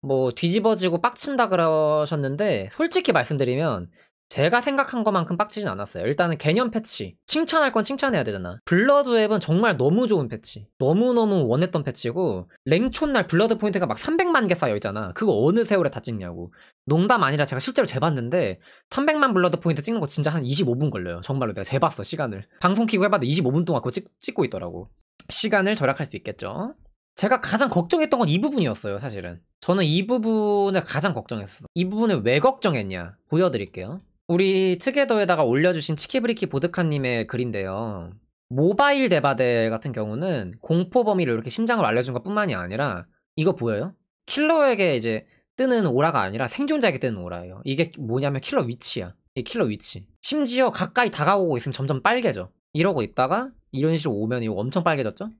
뭐 뒤집어지고 빡친다 그러셨는데 솔직히 말씀드리면 제가 생각한 것만큼 빡치진 않았어요. 일단은 개념 패치. 칭찬할 건 칭찬해야 되잖아. 블러드웹은 정말 너무 좋은 패치. 너무너무 원했던 패치고, 랭촌날 블러드 포인트가 막 300만 개 쌓여있잖아. 그거 어느 세월에 다 찍냐고. 농담 아니라 제가 실제로 재봤는데, 300만 블러드 포인트 찍는 거 진짜 한 25분 걸려요. 정말로 내가 재봤어, 시간을. 방송 키고 해봤는데 25분 동안 그거 찍, 찍고 있더라고. 시간을 절약할 수 있겠죠. 제가 가장 걱정했던 건 이 부분이었어요, 사실은. 저는 이 부분을 가장 걱정했어. 이 부분을 왜 걱정했냐? 보여드릴게요. 우리 특게더에다가 올려주신 치키브리키 보드카님의 글인데요. 모바일 대바대 같은 경우는 공포 범위를 이렇게 심장을 알려준 것 뿐만이 아니라 이거 보여요? 킬러에게 이제 뜨는 오라가 아니라 생존자에게 뜨는 오라예요. 이게 뭐냐면 킬러 위치야. 이 킬러 위치. 심지어 가까이 다가오고 있으면 점점 빨개져. 이러고 있다가 이런 식으로 오면 이거 엄청 빨개졌죠?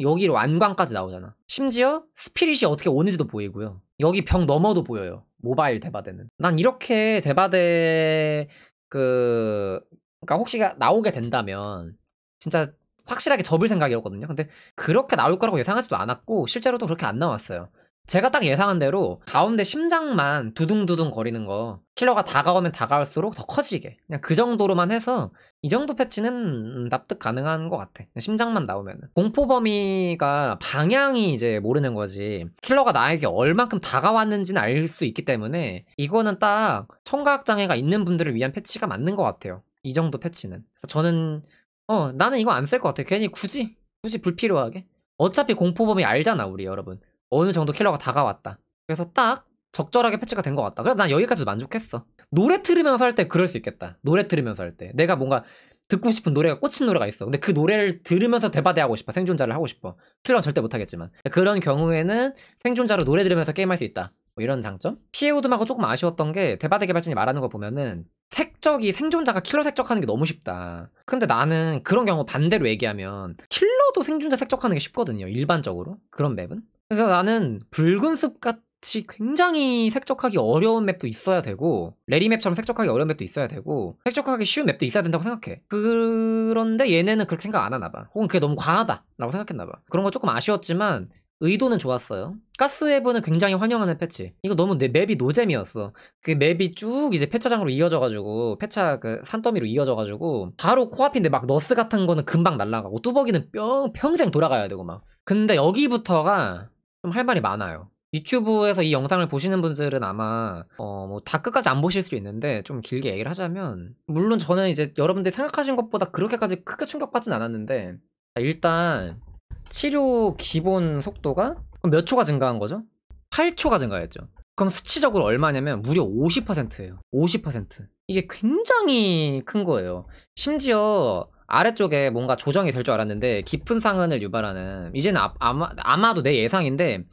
여기로 안광까지 나오잖아. 심지어 스피릿이 어떻게 오는지도 보이고요. 여기 병넘어도 보여요. 모바일 대바대는. 난 이렇게 대바대 그 그러니까 혹시 나오게 된다면 진짜 확실하게 접을 생각이었거든요. 근데 그렇게 나올 거라고 예상하지도 않았고 실제로도 그렇게 안 나왔어요. 제가 딱 예상한 대로 가운데 심장만 두둥두둥 거리는 거 킬러가 다가오면 다가올수록 더 커지게 그냥 그 정도로만 해서 이 정도 패치는 납득 가능한 것 같아 심장만 나오면 공포 범위가 방향이 이제 모르는 거지 킬러가 나에게 얼만큼 다가왔는지는 알 수 있기 때문에 이거는 딱 청각장애가 있는 분들을 위한 패치가 맞는 것 같아요 이 정도 패치는 저는 어 나는 이거 안 쓸 것 같아 괜히 굳이 굳이 불필요하게 어차피 공포범위 알잖아 우리 여러분 어느 정도 킬러가 다가왔다. 그래서 딱 적절하게 패치가 된 것 같다. 그래서 난 여기까지 만족했어. 노래 들으면서 할 때 그럴 수 있겠다. 노래 들으면서 할 때. 내가 뭔가 듣고 싶은 노래가 꽂힌 노래가 있어. 근데 그 노래를 들으면서 대바대하고 싶어. 생존자를 하고 싶어. 킬러는 절대 못하겠지만. 그런 경우에는 생존자로 노래 들으면서 게임할 수 있다. 뭐 이런 장점? 피해우드하고 조금 아쉬웠던 게 대바대 개발진이 말하는 거 보면은 색적이 생존자가 킬러 색적하는 게 너무 쉽다. 근데 나는 그런 경우 반대로 얘기하면 킬러도 생존자 색적하는 게 쉽거든요. 일반적으로. 그런 맵은. 그래서 나는 붉은 숲 같이 굉장히 색적하기 어려운 맵도 있어야 되고 레리 맵처럼 색적하기 어려운 맵도 있어야 되고 색적하기 쉬운 맵도 있어야 된다고 생각해 그런데 얘네는 그렇게 생각 안 하나 봐 혹은 그게 너무 과하다라고 생각했나 봐 그런 거 조금 아쉬웠지만 의도는 좋았어요. 가스웨브는 굉장히 환영하는 패치. 이거 너무 내 맵이 노잼이었어. 그 맵이 쭉 이제 폐차장으로 이어져가지고 폐차그 산더미로 이어져가지고 바로 코앞인데 막 너스 같은 거는 금방 날아가고 뚜벅이는 뿅 평생 돌아가야 되고 막. 근데 여기부터가 좀할 말이 많아요. 유튜브에서 이 영상을 보시는 분들은 아마 어 뭐 다 끝까지 안 보실 수도 있는데 좀 길게 얘기를 하자면 물론 저는 이제 여러분들이 생각하신 것보다 그렇게까지 크게 충격받진 않았는데 일단 치료 기본 속도가 몇 초가 증가한 거죠? 8초가 증가했죠. 그럼 수치적으로 얼마냐면 무려 50%예요. 50%. 이게 굉장히 큰 거예요. 심지어 아래쪽에 뭔가 조정이 될 줄 알았는데 깊은 상흔을 유발하는 이제는 아, 마 아마도 내 예상인데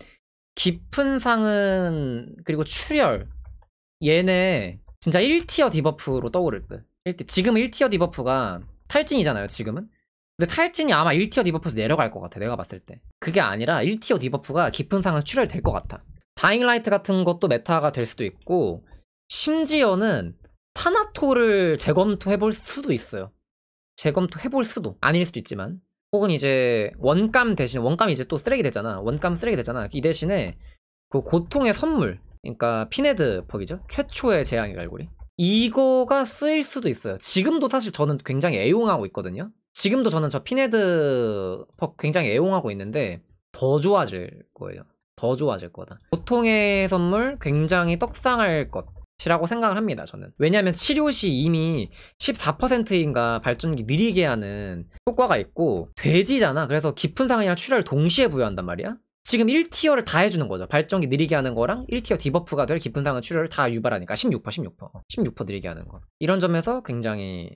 깊은 상흔 그리고 출혈 얘네 진짜 1티어 디버프로 떠오를 듯 1티, 지금 1티어 디버프가 탈진이잖아요 지금은 근데 탈진이 아마 1티어 디버프에서 내려갈 것 같아 내가 봤을 때 그게 아니라 1티어 디버프가 깊은 상흔 출혈될 것 같아 다잉라이트 같은 것도 메타가 될 수도 있고 심지어는 타나토를 재검토해볼 수도 있어요 재검토해 볼 수도 아닐 수도 있지만 혹은 이제 원감 대신 원감이 이제 또 쓰레기 되잖아 원감 쓰레기 되잖아 이 대신에 그 고통의 선물 그러니까 피네드 퍽이죠 최초의 재앙의 갈고리 이거가 쓰일 수도 있어요 지금도 사실 저는 굉장히 애용하고 있거든요 지금도 저는 저 피네드 퍽 굉장히 애용하고 있는데 더 좋아질 거예요 더 좋아질 거다 고통의 선물 굉장히 떡상할 것 이라고 생각을 합니다, 저는. 왜냐하면 치료시 이미 14%인가 발전기 느리게 하는 효과가 있고, 돼지잖아. 그래서 깊은 상황이랑 출혈을 동시에 부여한단 말이야? 지금 1티어를 다 해주는 거죠. 발전기 느리게 하는 거랑 1티어 디버프가 될 깊은 상황 출혈을 다 유발하니까. 16%, 16%. 16% 느리게 하는 거. 이런 점에서 굉장히,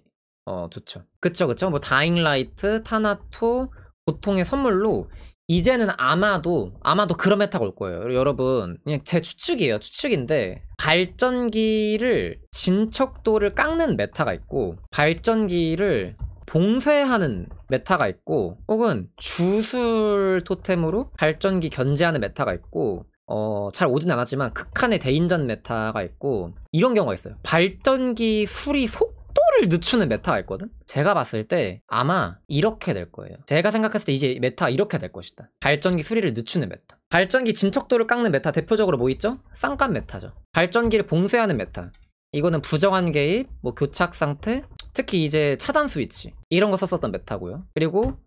어, 좋죠. 그쵸, 그쵸. 뭐, 다잉라이트, 타나토, 보통의 선물로 이제는 아마도 아마도 그런 메타가 올 거예요. 여러분 그냥 제 추측이에요. 추측인데 발전기를 진척도를 깎는 메타가 있고 발전기를 봉쇄하는 메타가 있고 혹은 주술 토템으로 발전기 견제하는 메타가 있고 어, 잘 오진 않았지만 극한의 대인전 메타가 있고 이런 경우가 있어요. 발전기 수리 속 속도를 늦추는 메타가 있거든? 제가 봤을 때 아마 이렇게 될 거예요. 제가 생각했을 때 이제 메타 이렇게 될 것이다. 발전기 수리를 늦추는 메타. 발전기 진척도를 깎는 메타 대표적으로 뭐 있죠? 쌍값 메타죠. 발전기를 봉쇄하는 메타. 이거는 부정한 개입, 뭐 교착 상태, 특히 이제 차단 스위치 이런 거 썼었던 메타고요. 그리고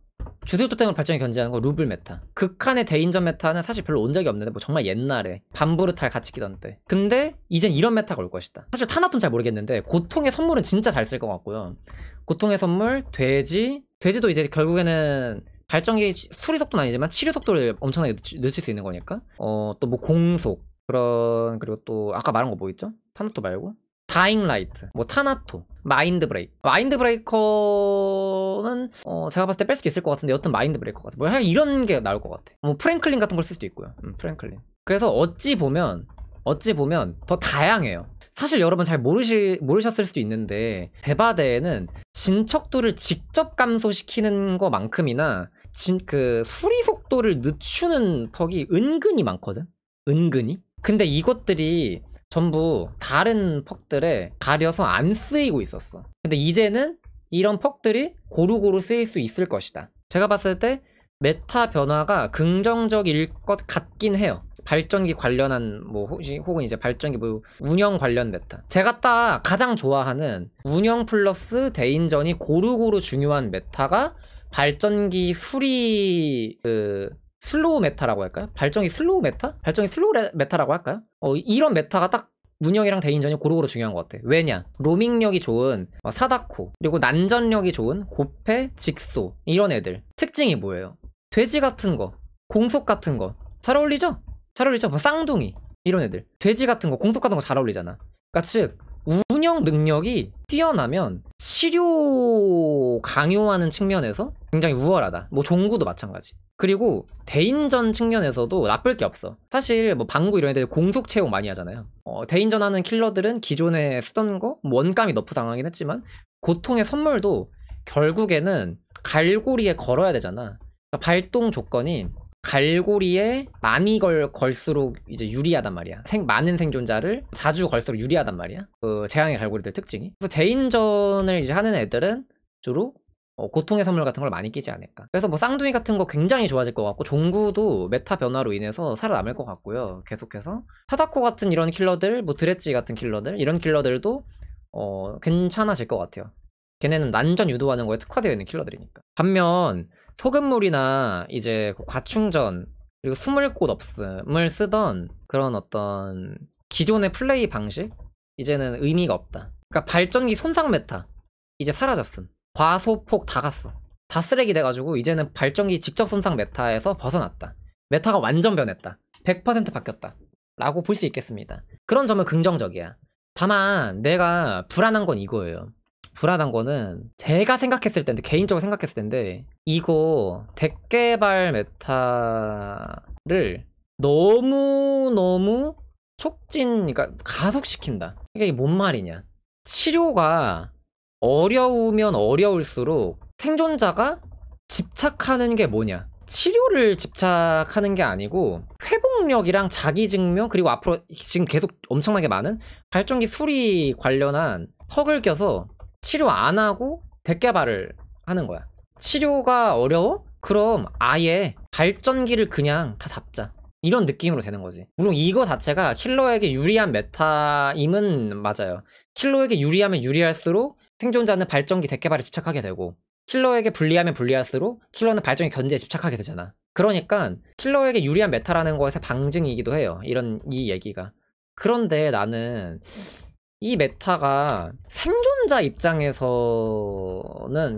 주식 토템으 발전이 견제하는 거 루블 메타 극한의 그 대인전 메타는 사실 별로 온 적이 없는데 뭐 정말 옛날에 반부르탈 같이 끼던 때 근데 이젠 이런 메타가 올 것이다 사실 탄압도 잘 모르겠는데 고통의 선물은 진짜 잘 쓸 것 같고요 고통의 선물 돼지 돼지도 이제 결국에는 발전기 수리 속도는 아니지만 치료 속도를 엄청나게 늦출 수 있는 거니까 어또 뭐 공속 그런 그리고 또 아까 말한 거 뭐 있죠? 타나토 말고 다잉 라이트 뭐 타나토 마인드 브레이크 마인드 브레이커 또는 어, 제가 봤을 때 뺄 수 있을 것 같은데 여튼 마인드 브레이크같아뭐 이런 게 나올 것 같아 뭐 프랭클린 같은 걸 쓸 수도 있고요 음, 프랭클린 그래서 어찌 보면 어찌 보면 더 다양해요 사실 여러분 잘 모르시, 모르셨을 수도 있는데 대바대에는 진척도를 직접 감소시키는 것만큼이나 진, 그 수리 속도를 늦추는 퍽이 은근히 많거든 은근히 근데 이것들이 전부 다른 퍽들에 가려서 안 쓰이고 있었어 근데 이제는 이런 퍽들이 고루고루 쓰일 수 있을 것이다. 제가 봤을 때 메타 변화가 긍정적일 것 같긴 해요. 발전기 관련한 뭐 혹은 시혹 이제 발전기 뭐 운영 관련 메타. 제가 딱 가장 좋아하는 운영 플러스 대인전이 고루고루 중요한 메타가 발전기 수리 그 슬로우 메타라고 할까요? 발전기 슬로우 메타? 발전기 슬로우 메타라고 할까요? 어, 이런 메타가 딱 문영이랑 대인전이 고루고루 중요한 것 같아. 왜냐? 로밍력이 좋은 어, 사다코, 그리고 난전력이 좋은 고패, 직소, 이런 애들. 특징이 뭐예요? 돼지 같은 거, 공속 같은 거. 잘 어울리죠? 잘 어울리죠? 뭐 쌍둥이. 이런 애들. 돼지 같은 거, 공속 같은 거 잘 어울리잖아. 그니까 즉, 운영 능력이 뛰어나면 치료 강요하는 측면에서 굉장히 우월하다. 뭐 종구도 마찬가지. 그리고 대인전 측면에서도 나쁠 게 없어. 사실 뭐 방구 이런 애들 공속 채용 많이 하잖아요. 어, 대인전 하는 킬러들은 기존에 쓰던 거 원감이 너프 당하긴 했지만 고통의 선물도 결국에는 갈고리에 걸어야 되잖아. 그러니까 발동 조건이 갈고리에 많이 걸 걸수록 이제 유리하단 말이야. 생 많은 생존자를 자주 걸수록 유리하단 말이야. 그 재앙의 갈고리들 특징이. 그래서 대인전을 이제 하는 애들은 주로 어, 고통의 선물 같은 걸 많이 끼지 않을까. 그래서 뭐 쌍둥이 같은 거 굉장히 좋아질 것 같고 종구도 메타 변화로 인해서 살아남을 것 같고요. 계속해서 타다코 같은 이런 킬러들, 뭐 드레지 같은 킬러들 이런 킬러들도 어, 괜찮아질 것 같아요. 걔네는 난전 유도하는 거에 특화되어 있는 킬러들이니까. 반면 소금물이나 이제 그 과충전 그리고 숨을 곳 없음을 쓰던 그런 어떤 기존의 플레이 방식 이제는 의미가 없다. 그러니까 발전기 손상 메타 이제 사라졌음. 과소폭 다 갔어. 다 쓰레기 돼가지고 이제는 발전기 직접 손상 메타에서 벗어났다. 메타가 완전 변했다. 100% 바뀌었다. 라고 볼 수 있겠습니다. 그런 점은 긍정적이야. 다만 내가 불안한 건 이거예요. 불안한 거는 제가 생각했을 때인데 개인적으로 생각했을 텐데 이거 대개발 메타를 너무너무 촉진, 그러니까 가속시킨다. 이게 뭔 말이냐. 치료가 어려우면 어려울수록 생존자가 집착하는 게 뭐냐. 치료를 집착하는 게 아니고 회복력이랑 자기 증명 그리고 앞으로 지금 계속 엄청나게 많은 발전기 수리 관련한 턱을 껴서 치료 안 하고 대개발을 하는 거야. 치료가 어려워? 그럼 아예 발전기를 그냥 다 잡자. 이런 느낌으로 되는 거지. 물론 이거 자체가 킬러에게 유리한 메타임은 맞아요. 킬러에게 유리하면 유리할수록 생존자는 발전기 대개발에 집착하게 되고 킬러에게 불리하면 불리할수록 킬러는 발전기 견제에 집착하게 되잖아. 그러니까 킬러에게 유리한 메타라는 것의 방증이기도 해요. 이런 이 얘기가. 그런데 나는 이 메타가 생존자 입장에서는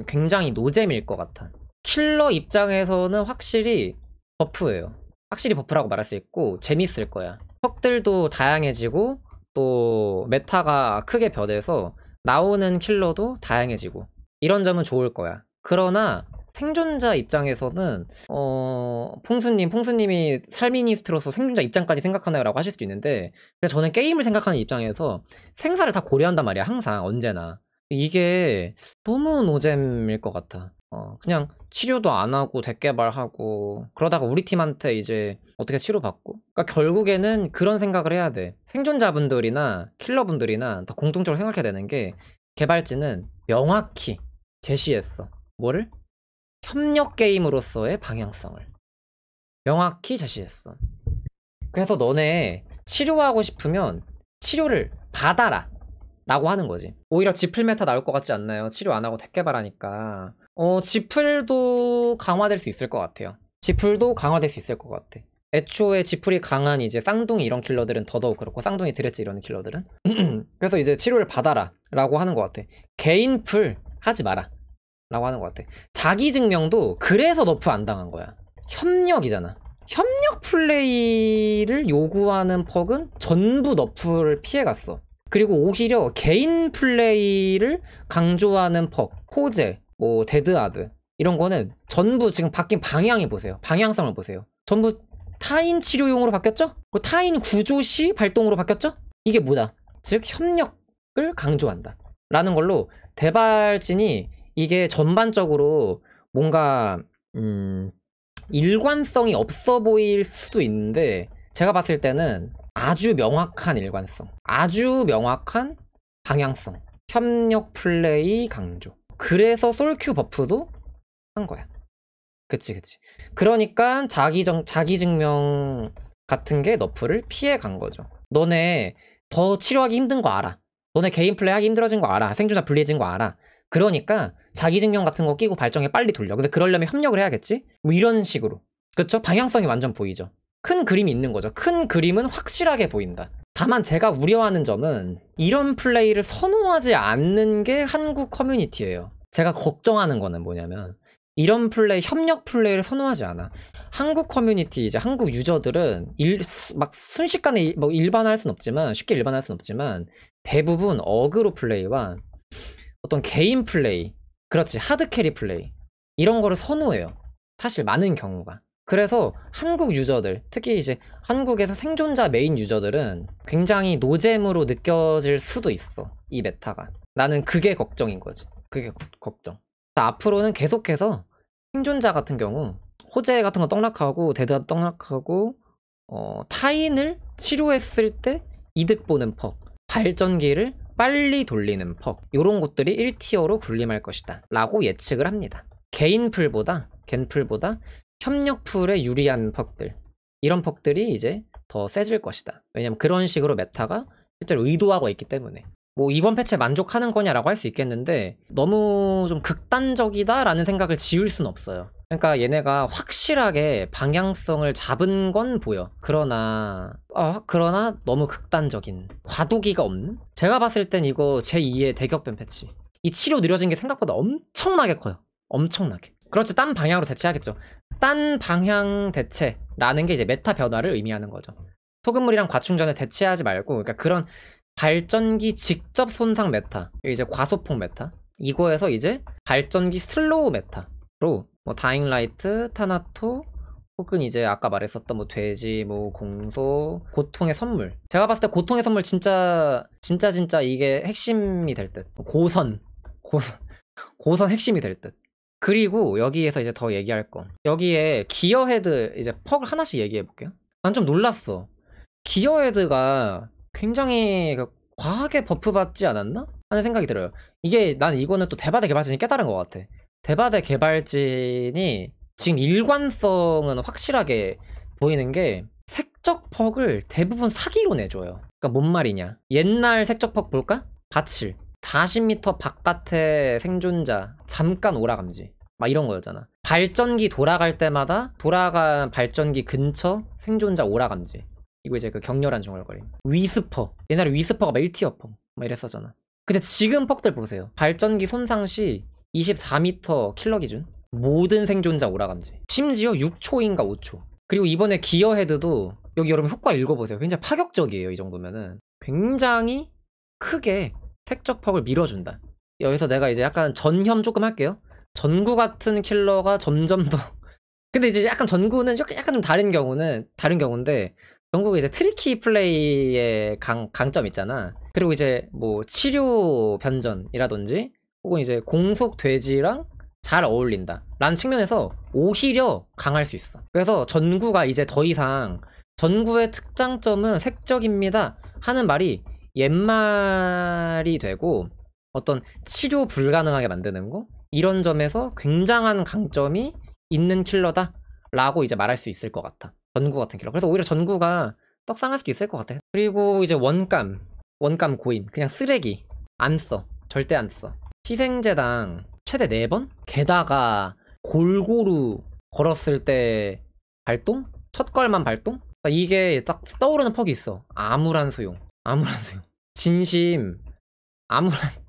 굉장히 노잼일 것 같아. 킬러 입장에서는 확실히 버프예요. 확실히 버프라고 말할 수 있고 재밌을 거야. 턱들도 다양해지고 또 메타가 크게 변해서 나오는 킬러도 다양해지고 이런 점은 좋을 거야. 그러나 생존자 입장에서는 어 퐁수님 퐁수님이 살미니스트로서 생존자 입장까지 생각하나요라고 하실 수도 있는데 그러니까 저는 게임을 생각하는 입장에서 생사를 다 고려한단 말이야 항상 언제나 이게 너무 노잼일 것 같아. 어, 그냥 치료도 안 하고 대개발하고 그러다가 우리 팀한테 이제 어떻게 치료받고 그러니까 결국에는 그런 생각을 해야 돼 생존자분들이나 킬러분들이나 다 공통적으로 생각해야 되는 게 개발진은 명확히 제시했어 뭐를? 협력 게임으로서의 방향성을 명확히 제시했어. 그래서 너네 치료하고 싶으면 치료를 받아라. 라고 하는 거지. 오히려 지플 메타 나올 것 같지 않나요? 치료 안 하고 택 개발하니까. 어, 지플도 강화될 수 있을 것 같아요. 지플도 강화될 수 있을 것 같아. 애초에 지플이 강한 이제 쌍둥이 이런 킬러들은 더더욱 그렇고 쌍둥이 드레지 이런 킬러들은 그래서 이제 치료를 받아라 라고 하는 것 같아 개인풀 하지 마라 라고 하는 것 같아 자기 증명도 그래서 너프 안 당한 거야 협력이잖아 협력 플레이를 요구하는 퍽은 전부 너프를 피해갔어 그리고 오히려 개인 플레이를 강조하는 퍽 호재, 뭐 데드아드 이런 거는 전부 지금 바뀐 방향이 보세요 방향성을 보세요 전부 타인 치료용으로 바뀌었죠? 타인 구조시 발동으로 바뀌었죠? 이게 뭐다? 즉 협력을 강조한다 라는 걸로 대발진이 이게 전반적으로 뭔가 음, 일관성이 없어 보일 수도 있는데 제가 봤을 때는 아주 명확한 일관성, 아주 명확한 방향성, 협력 플레이 강조. 그래서 솔큐 버프도 한 거야. 그치 그치. 그러니까 자기 정 자기 증명 같은 게 너프를 피해 간 거죠. 너네 더 치료하기 힘든 거 알아. 너네 개인 플레이 하기 힘들어진 거 알아. 생존자 불리해진 거 알아. 그러니까 자기증명 같은 거 끼고 발정에 빨리 돌려. 근데 그러려면 협력을 해야겠지? 뭐 이런 식으로. 그쵸 방향성이 완전 보이죠. 큰 그림이 있는 거죠. 큰 그림은 확실하게 보인다. 다만 제가 우려하는 점은 이런 플레이를 선호하지 않는 게 한국 커뮤니티예요. 제가 걱정하는 거는 뭐냐면 이런 플레이, 협력 플레이를 선호하지 않아. 한국 커뮤니티, 이제 한국 유저들은 일, 막 순식간에 일, 뭐 일반화할 순 없지만, 쉽게 일반화할 순 없지만, 대부분 어그로 플레이와 어떤 개인 플레이, 그렇지 하드 캐리 플레이 이런 거를 선호해요. 사실 많은 경우가. 그래서 한국 유저들, 특히 이제 한국에서 생존자 메인 유저들은 굉장히 노잼으로 느껴질 수도 있어. 이 메타가. 나는 그게 걱정인 거지. 그게 거, 걱정. 앞으로는 계속해서 생존자 같은 경우 호재 같은 거 떡락하고 데드다 떡락하고 어, 타인을 치료했을 때 이득 보는 법, 발전기를 빨리 돌리는 퍽 이런 것들이 1티어로 군림할 것이다 라고 예측을 합니다 개인 풀보다 겐 풀보다 협력 풀에 유리한 퍽들 이런 퍽들이 이제 더 세질 것이다 왜냐면 그런 식으로 메타가 실제로 의도하고 있기 때문에 뭐 이번 패치에 만족하는 거냐라고 할 수 있겠는데 너무 좀 극단적이다라는 생각을 지울 순 없어요 그러니까 얘네가 확실하게 방향성을 잡은 건 보여. 그러나 어, 그러나 너무 극단적인 과도기가 없는? 제가 봤을 땐 이거 제2의 대격변 패치. 이 치료 느려진 게 생각보다 엄청나게 커요. 엄청나게. 그렇지 딴 방향으로 대체하겠죠. 딴 방향 대체라는 게 이제 메타 변화를 의미하는 거죠. 소금물이랑 과충전을 대체하지 말고 그러니까 그런 발전기 직접 손상 메타, 이제 과소폭 메타, 이거에서 이제 발전기 슬로우 메타, 로뭐 다잉라이트, 타나토, 혹은 이제 아까 말했었던 뭐 돼지, 뭐 공소, 고통의 선물. 제가 봤을 때 고통의 선물 진짜 진짜 진짜 이게 핵심이 될 듯. 고선, 고선, 고선 핵심이 될 듯. 그리고 여기에서 이제 더 얘기할 건. 여기에 기어헤드 이제 퍽을 하나씩 얘기해 볼게요. 난 좀 놀랐어. 기어헤드가 굉장히 그 과하게 버프 받지 않았나? 하는 생각이 들어요. 이게 난 이거는 또 대바닥에 맞으이 깨달은 것 같아. 대바대 개발진이 지금 일관성은 확실하게 보이는 게 색적 퍽을 대부분 사기로 내줘요. 그러니까 뭔 말이냐? 옛날 색적 퍽 볼까? 바칠 40m 바깥에 생존자 잠깐 오라감지 막 이런 거였잖아. 발전기 돌아갈 때마다 돌아간 발전기 근처 생존자 오라감지 이거 이제 그 격렬한 중얼거림. 위스퍼 옛날에 위스퍼가 멜티어펑 막 이랬었잖아. 근데 지금 퍽들 보세요. 발전기 손상 시 24m 킬러 기준 모든 생존자 오라감지 심지어 6초인가 5초 그리고 이번에 기어헤드도 여기 여러분 효과 읽어보세요 굉장히 파격적이에요 이 정도면은 굉장히 크게 색적폭을 밀어준다 여기서 내가 이제 약간 전혐 조금 할게요 전구 같은 킬러가 점점 더 근데 이제 약간 전구는 약간 좀 다른 경우는 다른 경우인데 전구가 이제 트리키 플레이의 강, 강점 있잖아 그리고 이제 뭐 치료 변전이라든지 혹은 이제 공속 돼지랑 잘 어울린다 라는 측면에서 오히려 강할 수 있어 그래서 전구가 이제 더 이상 전구의 특장점은 색적입니다 하는 말이 옛말이 되고 어떤 치료 불가능하게 만드는 거 이런 점에서 굉장한 강점이 있는 킬러다 라고 이제 말할 수 있을 것 같아 전구 같은 킬러 그래서 오히려 전구가 떡상할 수도 있을 것 같아 그리고 이제 원감 원감 고인 그냥 쓰레기 안써 절대 안써 희생제당 최대 4번? 게다가 골고루 걸었을 때 발동? 첫 걸만 발동? 그러니까 이게 딱 떠오르는 퍽이 있어. 암울한 소용. 암울한 소용. 진심. 암울한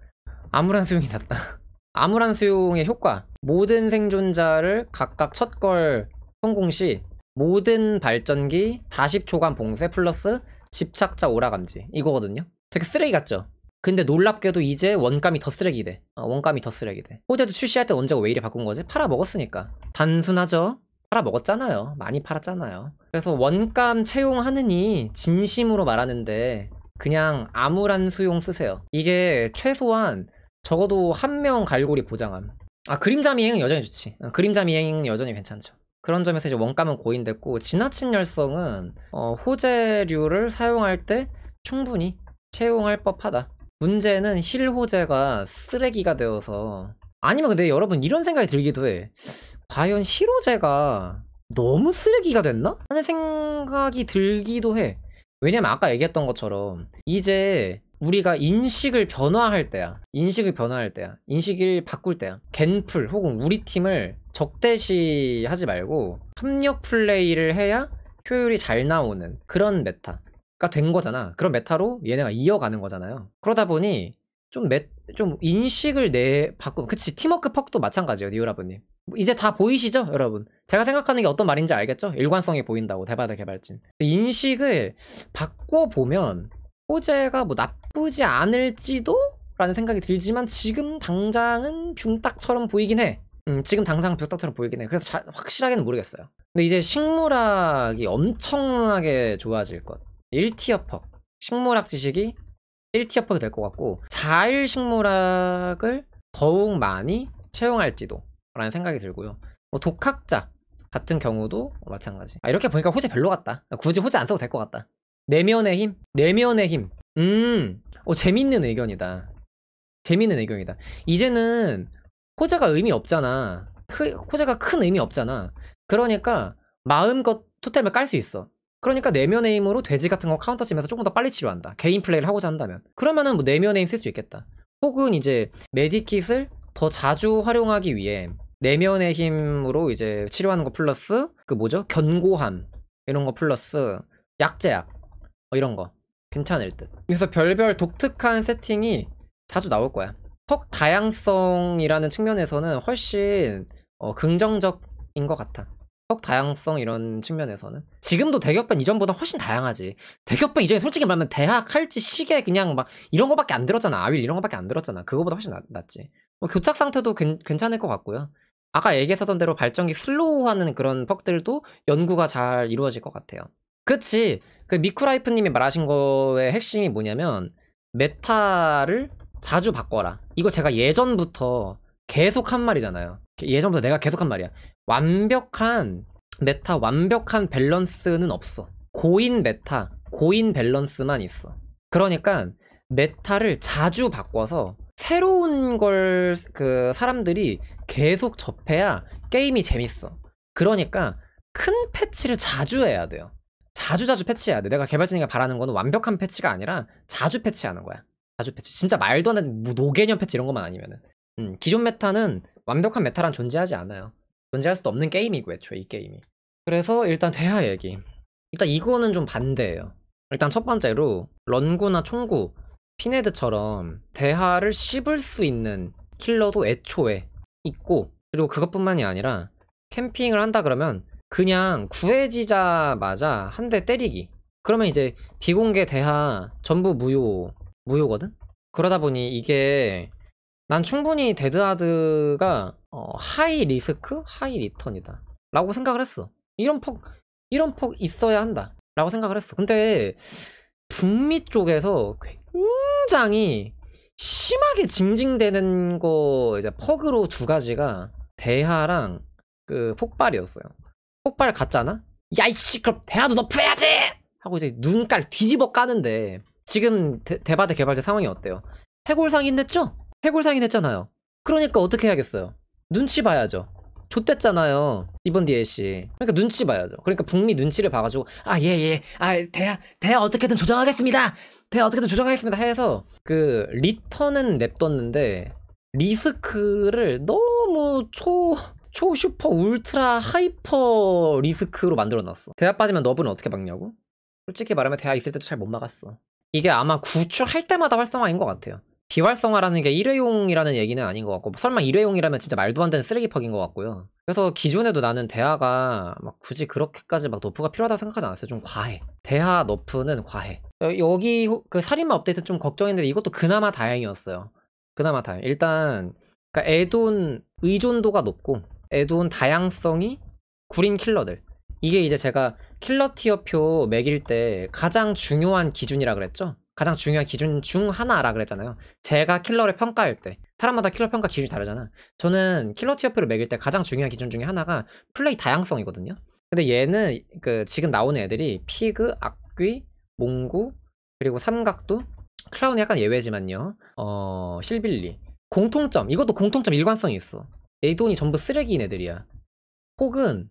아무란 소용이 났다 암울한 소용의 효과. 모든 생존자를 각각 첫 걸 성공 시 모든 발전기 40초간 봉쇄 플러스 집착자 오라 감지. 이거거든요. 되게 쓰레기 같죠? 근데 놀랍게도 이제 원감이 더 쓰레기 돼 어, 원감이 더 쓰레기 돼 호재도 출시할 때 원작 왜 이래 바꾼 거지? 팔아먹었으니까 단순하죠 팔아먹었잖아요 많이 팔았잖아요 그래서 원감 채용하느니 진심으로 말하는데 그냥 암울한 수용 쓰세요 이게 최소한 적어도 한 명 갈고리 보장함 아 그림자 미행은 여전히 좋지 아, 어, 그림자 미행은 여전히 괜찮죠 그런 점에서 이제 원감은 고인됐고 지나친 열성은 어, 호재류를 사용할 때 충분히 채용할 법하다 문제는 실호재가 쓰레기가 되어서 아니면 근데 여러분 이런 생각이 들기도 해 과연 실호재가 너무 쓰레기가 됐나? 하는 생각이 들기도 해 왜냐면 아까 얘기했던 것처럼 이제 우리가 인식을 변화할 때야 인식을 변화할 때야 인식을 바꿀 때야 겐풀 혹은 우리 팀을 적대시 하지 말고 협력 플레이를 해야 효율이 잘 나오는 그런 메타 된 거잖아. 그런 메타로 얘네가 이어가는 거잖아요. 그러다 보니 좀, 메, 좀 인식을 내 바꾸. 그치 팀워크 퍽도 마찬가지예요, 니오라브님. 이제 다 보이시죠, 여러분? 제가 생각하는 게 어떤 말인지 알겠죠? 일관성이 보인다고 대바다 개발진. 그 인식을 바꿔 보면 호재가 뭐 나쁘지 않을지도 라는 생각이 들지만 지금 당장은 중딱처럼 보이긴 해. 음, 지금 당장 중딱처럼 보이긴 해. 그래서 자, 확실하게는 모르겠어요. 근데 이제 식물학이 엄청나게 좋아질 것. 1티어퍼 식물학 지식이 1티어퍼가 될것 같고 자일 식물학을 더욱 많이 채용할지도 라는 생각이 들고요 뭐 독학자 같은 경우도 마찬가지 아, 이렇게 보니까 호재 별로 같다 굳이 호재 안 써도 될 것 같다 내면의 힘 내면의 힘음 어, 재밌는 의견이다 재밌는 의견이다 이제는 호재가 의미 없잖아 크, 호재가 큰 의미 없잖아 그러니까 마음껏 토템을 깔 수 있어 그러니까 내면의 힘으로 돼지 같은 거 카운터 치면서 조금 더 빨리 치료한다. 개인 플레이를 하고자 한다면. 그러면은 뭐 내면의 힘 쓸 수 있겠다. 혹은 이제 메디킷을 더 자주 활용하기 위해 내면의 힘으로 이제 치료하는 거 플러스 그 뭐죠? 견고함 이런 거 플러스 약제약 뭐 이런 거 괜찮을 듯. 그래서 별별 독특한 세팅이 자주 나올 거야. 턱 다양성이라는 측면에서는 훨씬 어, 긍정적인 것 같아. 역 다양성 이런 측면에서는 지금도 대격변 이전보다 훨씬 다양하지 대격변 이전에 솔직히 말하면 대학 할지 시계 그냥 막 이런 거밖에 안 들었잖아 아윌 이런 거밖에 안 들었잖아 그거보다 훨씬 낫, 지뭐 교착 상태도 괜, 괜찮을 것 같고요 아까 얘기했었던 대로 발전기 슬로우하는 그런 퍽들도 연구가 잘 이루어질 것 같아요 그치 그 미쿠라이프님이 말하신 거의 핵심이 뭐냐면 메타를 자주 바꿔라 이거 제가 예전부터 계속 한 말이잖아요 예전부터 내가 계속한 말이야. 완벽한 메타, 완벽한 밸런스는 없어. 고인 메타, 고인 밸런스만 있어. 그러니까 메타를 자주 바꿔서 새로운 걸 그 사람들이 계속 접해야 게임이 재밌어. 그러니까 큰 패치를 자주 해야 돼요. 자주 자주 패치해야 돼. 내가 개발진이가 바라는 거는 완벽한 패치가 아니라 자주 패치하는 거야. 자주 패치. 진짜 말도 안 되는 뭐 노개념 패치 이런 것만 아니면은. 음, 기존 메타는 완벽한 메타란 존재하지 않아요. 존재할 수도 없는 게임이고 애초에 이 게임이. 그래서 일단 대하 얘기. 일단 이거는 좀 반대예요. 일단 첫 번째로 런구나 총구, 피네드처럼 대하를 씹을 수 있는 킬러도 애초에 있고 그리고 그것뿐만이 아니라 캠핑을 한다 그러면 그냥 구해지자마자 한 대 때리기. 그러면 이제 비공개 대하 전부 무효 무효거든. 그러다 보니 이게 난 충분히 데드하드가 어, 하이 리스크 하이 리턴이다 라고 생각을 했어 이런 폭 이런 폭 있어야 한다 라고 생각을 했어 근데 북미 쪽에서 굉장히 심하게 징징대는 거 이제 퍽으로 두 가지가 대하랑 그 폭발이었어요 폭발 같잖아 야이씨 그럼 대하도 너프해야지 하고 이제 눈깔 뒤집어 까는데 지금 대 바대 개발자 상황이 어때요? 해골상인 됐죠? 해골상이 됐잖아요. 그러니까 어떻게 해야겠어요? 눈치 봐야죠. 좆됐잖아요. 이번 DLC. 그러니까 눈치 봐야죠. 그러니까 북미 눈치를 봐가지고 아 예예 예. 아 대야 대야 어떻게든 조정하겠습니다. 대야 어떻게든 조정하겠습니다. 해서 그 리턴은 냅뒀는데 리스크를 너무 초 초 슈퍼 울트라 하이퍼 리스크로 만들어놨어. 대야 빠지면 너브는 어떻게 막냐고? 솔직히 말하면 대야 있을 때도 잘 못 막았어. 이게 아마 구출할 때마다 활성화인 것 같아요. 비활성화라는 게 일회용이라는 얘기는 아닌 것 같고 설마 일회용이라면 진짜 말도 안 되는 쓰레기퍽인것 같고요. 그래서 기존에도 나는 대화가막 굳이 그렇게까지 막 너프가 필요하다 고 생각하지 않았어요. 좀 과해. 대화 너프는 과해. 여기 그 살인마 업데이트 좀 걱정했는데 이것도 그나마 다행이었어요. 그나마 다행. 일단 그러니까 애돈 의존도가 높고 애돈 다양성이 구린 킬러들. 이게 이제 제가 킬러 티어표 매길 때 가장 중요한 기준이라 그랬죠. 가장 중요한 기준 중 하나라 그랬잖아요. 제가 킬러를 평가할 때 사람마다 킬러 평가 기준이 다르잖아. 저는 킬러 티어표를 매길 때 가장 중요한 기준 중에 하나가 플레이 다양성이거든요. 근데 얘는 그 지금 나오는 애들이 피그, 악귀, 몽구 그리고 삼각도 클라운이 약간 예외지만요. 어 실빌리 공통점 이것도 공통점 일관성이 있어. 에이돈이 전부 쓰레기인 애들이야. 혹은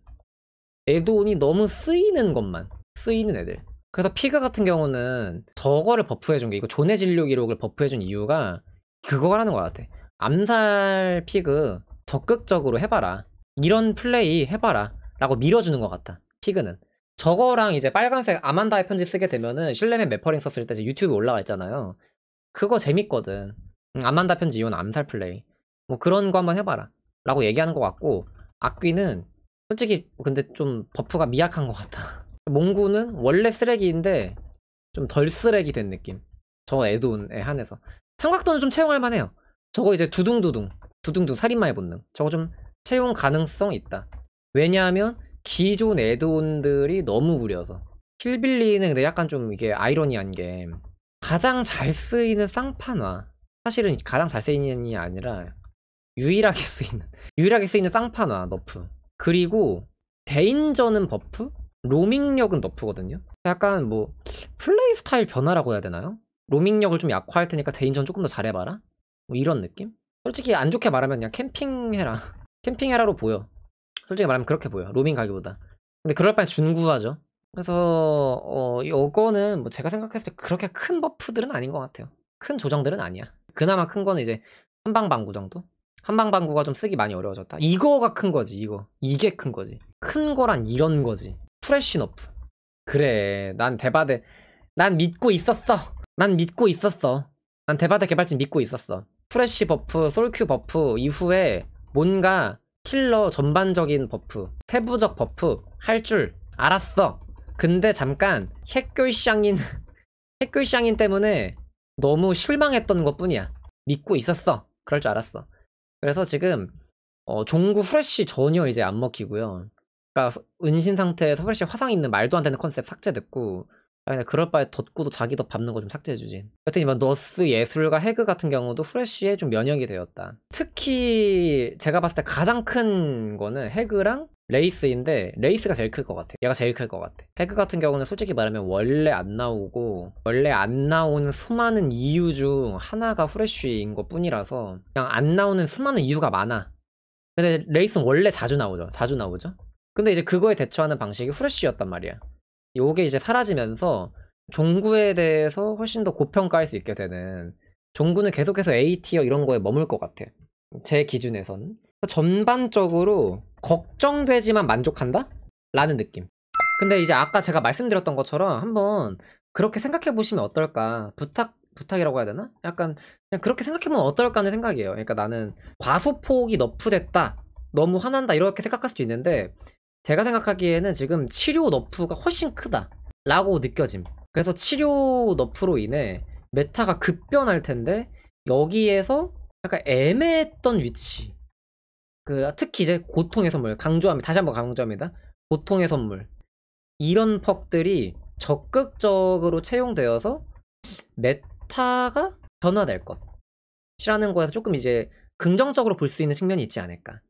에이돈이 너무 쓰이는 것만 쓰이는 애들. 그래서 피그 같은 경우는 저거를 버프해준 게 이거 존의 진료 기록을 버프해준 이유가 그거라는 것 같아 암살 피그 적극적으로 해봐라 이런 플레이 해봐라 라고 밀어주는 것 같다 피그는 저거랑 이제 빨간색 아만다의 편지 쓰게 되면은 실내맨 메퍼링 썼을 때 이제 유튜브 올라가 있잖아요 그거 재밌거든 응, 음, 아만다 편지 이혼 암살 플레이 뭐 그런 거 한번 해봐라 라고 얘기하는 것 같고 악귀는 솔직히 근데 좀 버프가 미약한 것 같다 몽구는 원래 쓰레기인데 좀 덜 쓰레기 된 느낌. 저 에돈에 한해서. 삼각도는 좀 채용할 만해요. 저거 이제 두둥두둥, 두둥둥 살인마의 본능. 저거 좀 채용 가능성 있다. 왜냐하면 기존 에드온들이 너무 구려서. 킬빌리는 근데 약간 좀 이게 아이러니한 게 가장 잘 쓰이는 쌍판화. 사실은 가장 잘 쓰이는 게 아니라 유일하게 쓰이는 유일하게 쓰이는 쌍판화 너프. 그리고 대인전은 버프? 로밍력은 너프거든요 약간 뭐 플레이 스타일 변화라고 해야 되나요? 로밍력을 좀 약화할 테니까 대인전 조금 더 잘해봐라? 뭐 이런 느낌? 솔직히 안 좋게 말하면 그냥 캠핑해라 캠핑해라로 보여 솔직히 말하면 그렇게 보여 로밍 가기보다 근데 그럴 바엔 준구하죠 그래서 어 요거는 뭐 제가 생각했을 때 그렇게 큰 버프들은 아닌 것 같아요 큰 조정들은 아니야 그나마 큰 거는 이제 한방방구 정도? 한방방구가 좀 쓰기 많이 어려워졌다 이거가 큰 거지 이거 이게 큰 거지 큰 거란 이런 거지 프레쉬너프 그래 난 대바대 난 믿고 있었어 난 믿고 있었어 난 대바대 개발진 믿고 있었어 프레쉬 버프 솔큐 버프 이후에 뭔가 킬러 전반적인 버프 세부적 버프 할 줄 알았어 근데 잠깐 핵교이샹인 핵교이샹인 때문에 너무 실망했던 것 뿐이야 믿고 있었어 그럴 줄 알았어 그래서 지금 어, 종구 후레쉬 전혀 이제 안 먹히고요 그러니까 은신 상태에 서울시 화상 있는 말도 안 되는 컨셉 삭제됐고 아니 그럴 바에 덧구도 자기 덧 밟는 거 좀 삭제해주지. 여튼 이막 뭐 너스 예술과 해그 같은 경우도 후레쉬에 좀 면역이 되었다. 특히 제가 봤을 때 가장 큰 거는 해그랑 레이스인데 레이스가 제일 클 것 같아. 얘가 제일 클 것 같아. 해그 같은 경우는 솔직히 말하면 원래 안 나오고 원래 안 나오는 수많은 이유 중 하나가 후레쉬인 것 뿐이라서 그냥 안 나오는 수많은 이유가 많아. 근데 레이스는 원래 자주 나오죠. 자주 나오죠. 근데 이제 그거에 대처하는 방식이 후레쉬였단 말이야. 요게 이제 사라지면서 종구에 대해서 훨씬 더 고평가할 수 있게 되는 종구는 계속해서 A티어 이런 거에 머물 것 같아. 제 기준에선. 전반적으로 걱정되지만 만족한다? 라는 느낌. 근데 이제 아까 제가 말씀드렸던 것처럼 한번 그렇게 생각해 보시면 어떨까. 부탁, 부탁이라고 해야 되나? 약간 그냥 그렇게 생각해 보면 어떨까 하는 생각이에요. 그러니까 나는 과소폭이 너프됐다. 너무 화난다. 이렇게 생각할 수도 있는데 제가 생각하기에는 지금 치료 너프가 훨씬 크다 라고 느껴짐 그래서 치료 너프로 인해 메타가 급변할 텐데 여기에서 약간 애매했던 위치 그 특히 이제 고통의 선물 강조합니다 다시 한번 강조합니다 고통의 선물 이런 퍽들이 적극적으로 채용되어서 메타가 변화될 것이라는 거에서 조금 이제 긍정적으로 볼 수 있는 측면이 있지 않을까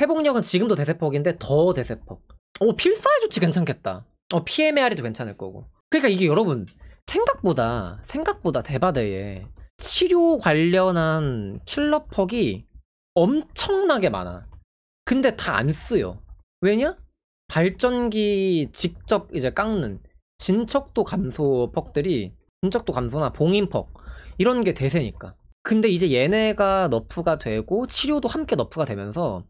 회복력은 지금도 대세폭인데 더 대세폭. 오 필사의 조치 괜찮겠다. 어 PMR이도 괜찮을 거고. 그러니까 이게 여러분 생각보다 생각보다 대바대에 치료 관련한 킬러폭이 엄청나게 많아. 근데 다 안 쓰여. 왜냐? 발전기 직접 이제 깎는 진척도 감소 퍽들이 진척도 감소나 봉인 퍽 이런 게 대세니까. 근데 이제 얘네가 너프가 되고 치료도 함께 너프가 되면서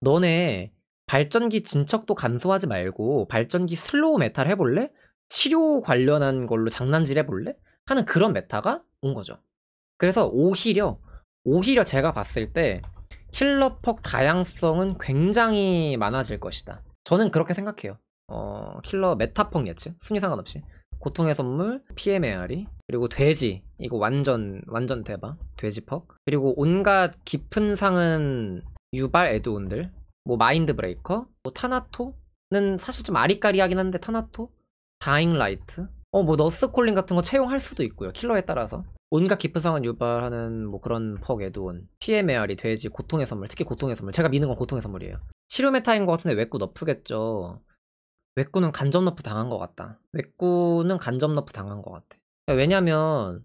너네 발전기 진척도 감소하지 말고 발전기 슬로우 메탈 해볼래? 치료 관련한 걸로 장난질 해볼래? 하는 그런 메타가 온 거죠. 그래서 오히려 오히려 제가 봤을 때 킬러퍽 다양성은 굉장히 많아질 것이다. 저는 그렇게 생각해요. 어, 킬러 메타퍽 예측 순위 상관없이 고통의 선물, p m r 이 그리고 돼지 이거 완전 완전 대박 돼지퍽 그리고 온갖 깊은 상은 유발 에드온들, 뭐 마인드 브레이커, 뭐 타나토는 사실 좀 아리까리하긴 한데 타나토, 다잉 라이트, 어 뭐 너스 콜링 같은 거 채용할 수도 있고요. 킬러에 따라서. 온갖 깊은 상황 유발하는 뭐 그런 퍽 에드온, 피해 메아리, 돼지, 고통의 선물, 특히 고통의 선물. 제가 미는 건 고통의 선물이에요. 치료 메타인 것 같은데 외꾸 너프겠죠. 외꾸는 간접 너프 당한 것 같다. 외꾸는 간접 너프 당한 것 같아. 그러니까 왜냐면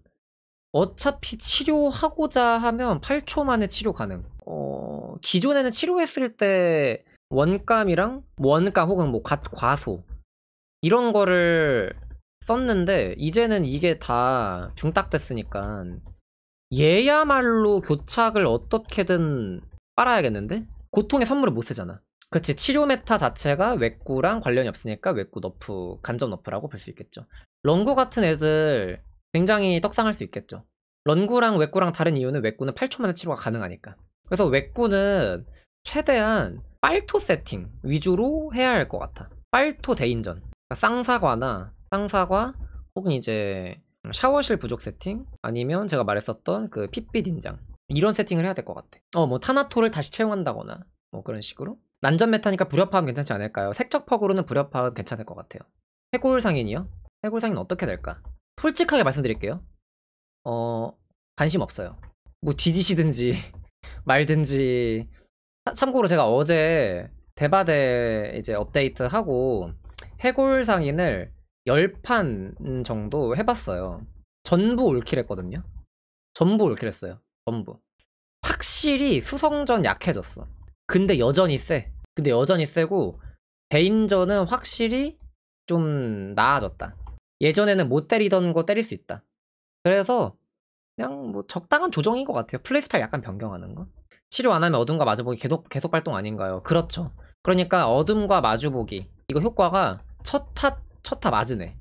어차피 치료하고자 하면 8초 만에 치료 가능. 어, 기존에는 치료했을 때 원감이랑 원감 혹은 뭐 과, 과소 이런 거를 썼는데 이제는 이게 다 중딱됐으니까 얘야말로 교착을 어떻게든 빨아야겠는데 고통의 선물을 못 쓰잖아. 그치 치료 메타 자체가 외꾸랑 관련이 없으니까 외꾸 너프 간접 너프라고 볼 수 있겠죠. 런구 같은 애들 굉장히 떡상할 수 있겠죠. 런구랑 외꾸랑 다른 이유는 외꾸는 8초 만에 치료가 가능하니까. 그래서 외꾸는 최대한 빨토 세팅 위주로 해야 할 것 같아. 빨토 대인전. 그러니까 쌍사과나 쌍사과 혹은 이제 샤워실 부족 세팅 아니면 제가 말했었던 그 핏빛 인장 이런 세팅을 해야 될 것 같아. 어 뭐 타나토를 다시 채용한다거나 뭐 그런 식으로. 난전 메타니까 불협화음 괜찮지 않을까요? 색적 퍽으로는 불협화음 괜찮을 것 같아요. 해골 상인이요? 해골 상인 어떻게 될까? 솔직하게 말씀드릴게요. 어 관심 없어요. 뭐 뒤지시든지 말든지 참고로 제가 어제 대바대 이제 업데이트하고 해골 상인을 10판 정도 해봤어요. 전부 올킬 했거든요. 전부 올킬 했어요. 전부. 확실히 수성전 약해졌어. 근데 여전히 세. 근데 여전히 세고 개인전은 확실히 좀 나아졌다. 예전에는 못 때리던 거 때릴 수 있다. 그래서 그냥 뭐 적당한 조정인 것 같아요. 플레이 스타일 약간 변경하는 거. 치료 안 하면 어둠과 마주보기 계속, 계속 발동 아닌가요? 그렇죠. 그러니까 어둠과 마주보기. 이거 효과가 첫 타 첫 타 맞은 애.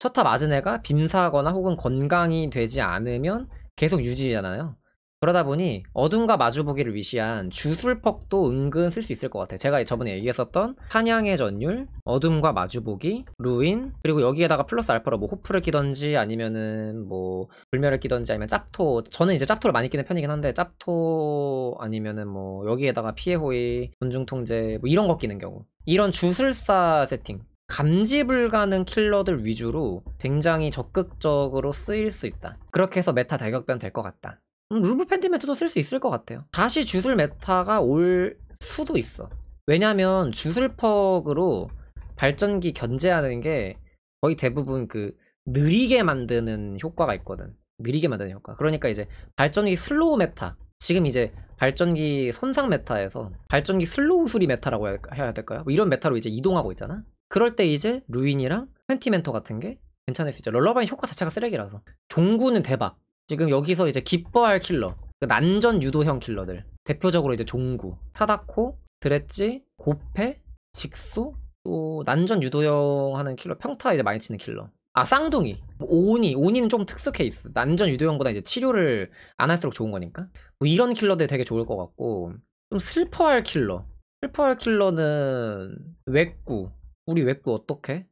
첫타 맞은 애가 빈사하거나 혹은 건강이 되지 않으면 계속 유지잖아요. 그러다 보니 어둠과 마주보기를 위시한 주술퍽도 은근 쓸 수 있을 것 같아요 제가 저번에 얘기했었던 사냥의 전율, 어둠과 마주보기, 루인 그리고 여기에다가 플러스 알파로 뭐 호프를 끼던지 아니면은 뭐 불멸을 끼던지 아니면 짭토 저는 이제 짭토를 많이 끼는 편이긴 한데 짭토 아니면은 뭐 여기에다가 피해호의, 군중통제 뭐 이런 거 끼는 경우 이런 주술사 세팅 감지 불가능 킬러들 위주로 굉장히 적극적으로 쓰일 수 있다 그렇게 해서 메타 대격변 될 것 같다 음, 루브 팬티 메트도쓸 수 있을 것 같아요. 다시 주술 메타가 올 수도 있어. 왜냐면 주술 퍽으로 발전기 견제하는 게 거의 대부분 그 느리게 만드는 효과가 있거든. 느리게 만드는 효과. 그러니까 이제 발전기 슬로우 메타. 지금 이제 발전기 손상 메타에서 발전기 슬로우 수리 메타라고 해야 될까요? 뭐 이런 메타로 이제 이동하고 있잖아. 그럴 때 이제 루인이랑 펜티멘토 같은 게 괜찮을 수 있죠. 럴러바인 효과 자체가 쓰레기라서. 종구는 대박. 지금 여기서 이제 기뻐할 킬러 그 난전 유도형 킬러들 대표적으로 이제 종구, 타다코, 드레지, 고패 직수 또 난전 유도형 하는 킬러 평타 이제 많이 치는 킬러 아 쌍둥이 뭐 오니 오니는 좀 특수 케이스 난전 유도형보다 이제 치료를 안 할수록 좋은 거니까 뭐 이런 킬러들 되게 좋을 것 같고 좀 슬퍼할 킬러 슬퍼할 킬러는 외구 우리 외구 어떻게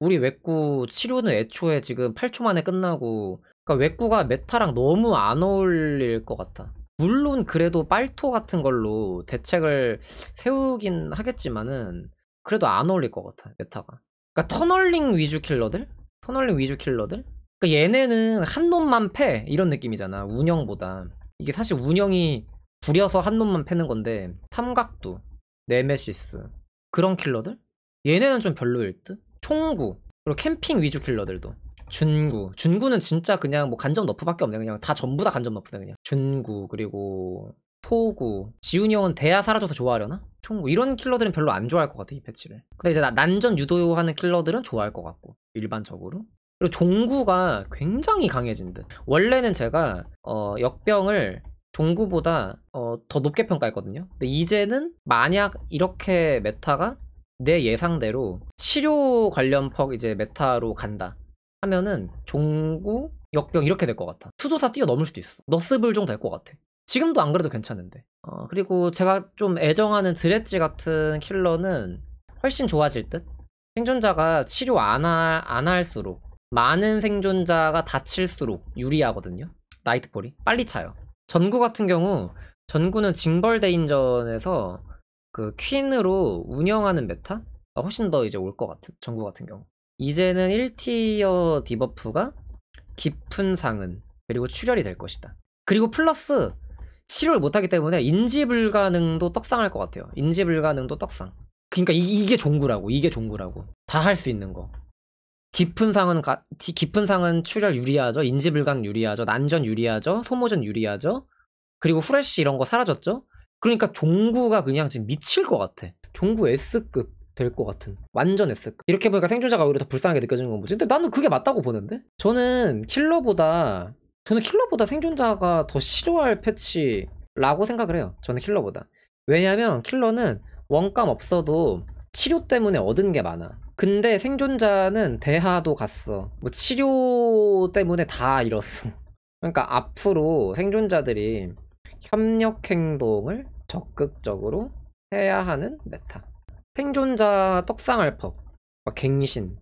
우리 외구 치료는 애초에 지금 8초 만에 끝나고 그러니까 외꾸가 메타랑 너무 안 어울릴 것 같아. 물론 그래도 빨토 같은 걸로 대책을 세우긴 하겠지만은 그래도 안 어울릴 것 같아 메타가. 그러니까 터널링 위주 킬러들, 터널링 위주 킬러들. 그러니까 얘네는 한 놈만 패 이런 느낌이잖아 운영보다. 이게 사실 운영이 부려서 한 놈만 패는 건데 삼각도, 네메시스 그런 킬러들? 얘네는 좀 별로일 듯. 총구 그리고 캠핑 위주 킬러들도. 준구. 준구는 진짜 그냥 뭐 간접 너프밖에 없네. 그냥 다 전부 다 간접 너프네 그냥. 준구 그리고 토구. 지훈이 형은 대야 사라져서 좋아하려나? 총구 뭐 이런 킬러들은 별로 안 좋아할 것 같아 이 패치를. 근데 이제 난전 유도하는 킬러들은 좋아할 것 같고 일반적으로. 그리고 종구가 굉장히 강해진 듯. 원래는 제가 어, 역병을 종구보다 어, 더 높게 평가했거든요. 근데 이제는 만약 이렇게 메타가 내 예상대로 치료 관련 퍽 이제 메타로 간다. 하면은 종구, 역병 이렇게 될 것 같아. 수도사 뛰어넘을 수도 있어. 너스블 종될것 같아. 지금도 안 그래도 괜찮은데. 어, 그리고 제가 좀 애정하는 드레지 같은 킬러는 훨씬 좋아질 듯? 생존자가 치료 안, 할, 안 할수록 많은 생존자가 다칠수록 유리하거든요. 나이트폴이. 빨리 차요. 전구 같은 경우 전구는 징벌대인전에서 그 퀸으로 운영하는 메타? 어, 훨씬 더 이제 올 것 같은 전구 같은 경우. 이제는 1티어 디버프가 깊은 상은 그리고 출혈이 될 것이다. 그리고 플러스 치료를 못하기 때문에 인지 불가능도 떡상할 것 같아요. 인지 불가능도 떡상. 그러니까 이, 게 종구라고 이게 종구라고 다 할 수 있는 거. 깊은 상은 가, 깊은 상은 출혈 유리하죠. 인지 불가능 유리하죠. 난전 유리하죠. 소모전 유리하죠. 그리고 후레쉬 이런 거 사라졌죠. 그러니까 종구가 그냥 지금 미칠 것 같아. 종구 S급. 될것 같은 완전 S급 이렇게 보니까 생존자가 오히려 더 불쌍하게 느껴지는 건 뭐지? 근데 나는 그게 맞다고 보는데? 저는 킬러보다 저는 킬러보다 생존자가 더 싫어할 패치라고 생각을 해요 저는 킬러보다 왜냐하면 킬러는 원감 없어도 치료 때문에 얻은 게 많아 근데 생존자는 대하도 갔어 뭐 치료 때문에 다 잃었어 그러니까 앞으로 생존자들이 협력 행동을 적극적으로 해야 하는 메타 생존자 떡상알법, 갱신,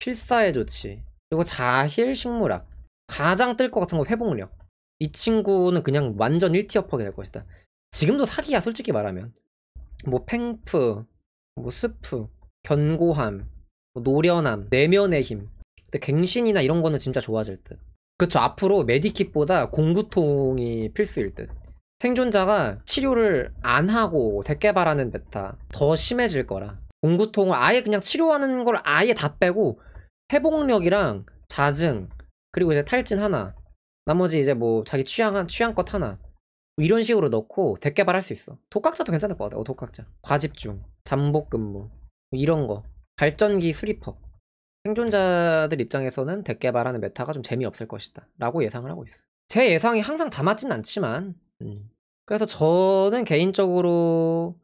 필사의 조치, 그리고 자힐 식물학 가장 뜰 것 같은 거 회복력 이 친구는 그냥 완전 1티어퍼게 될 것이다 지금도 사기야 솔직히 말하면 뭐 팽프 뭐 스프 견고함 뭐 노련함 내면의 힘 근데 갱신이나 이런 거는 진짜 좋아질 듯 그쵸 앞으로 메디킷보다 공구통이 필수일 듯 생존자가 치료를 안 하고 대개발하는 메타 더 심해질 거라 공구통을 아예 그냥 치료하는 걸 아예 다 빼고 회복력이랑 자증 그리고 이제 탈진 하나 나머지 이제 뭐 자기 취향한 취향껏 하나 뭐 이런 식으로 넣고 대개발할 수 있어 독학자도 괜찮을 것 같아 어, 독학자 과집중 잠복근무 뭐 이런 거 발전기 수리법 생존자들 입장에서는 대개발하는 메타가 좀 재미없을 것이다 라고 예상을 하고 있어 제 예상이 항상 다 맞진 않지만 음. 그래서 저는 개인적으로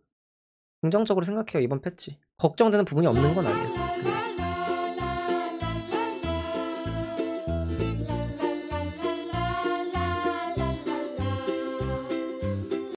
긍정적으로 생각해요 이번 패치 걱정되는 부분이 없는 건 아니에요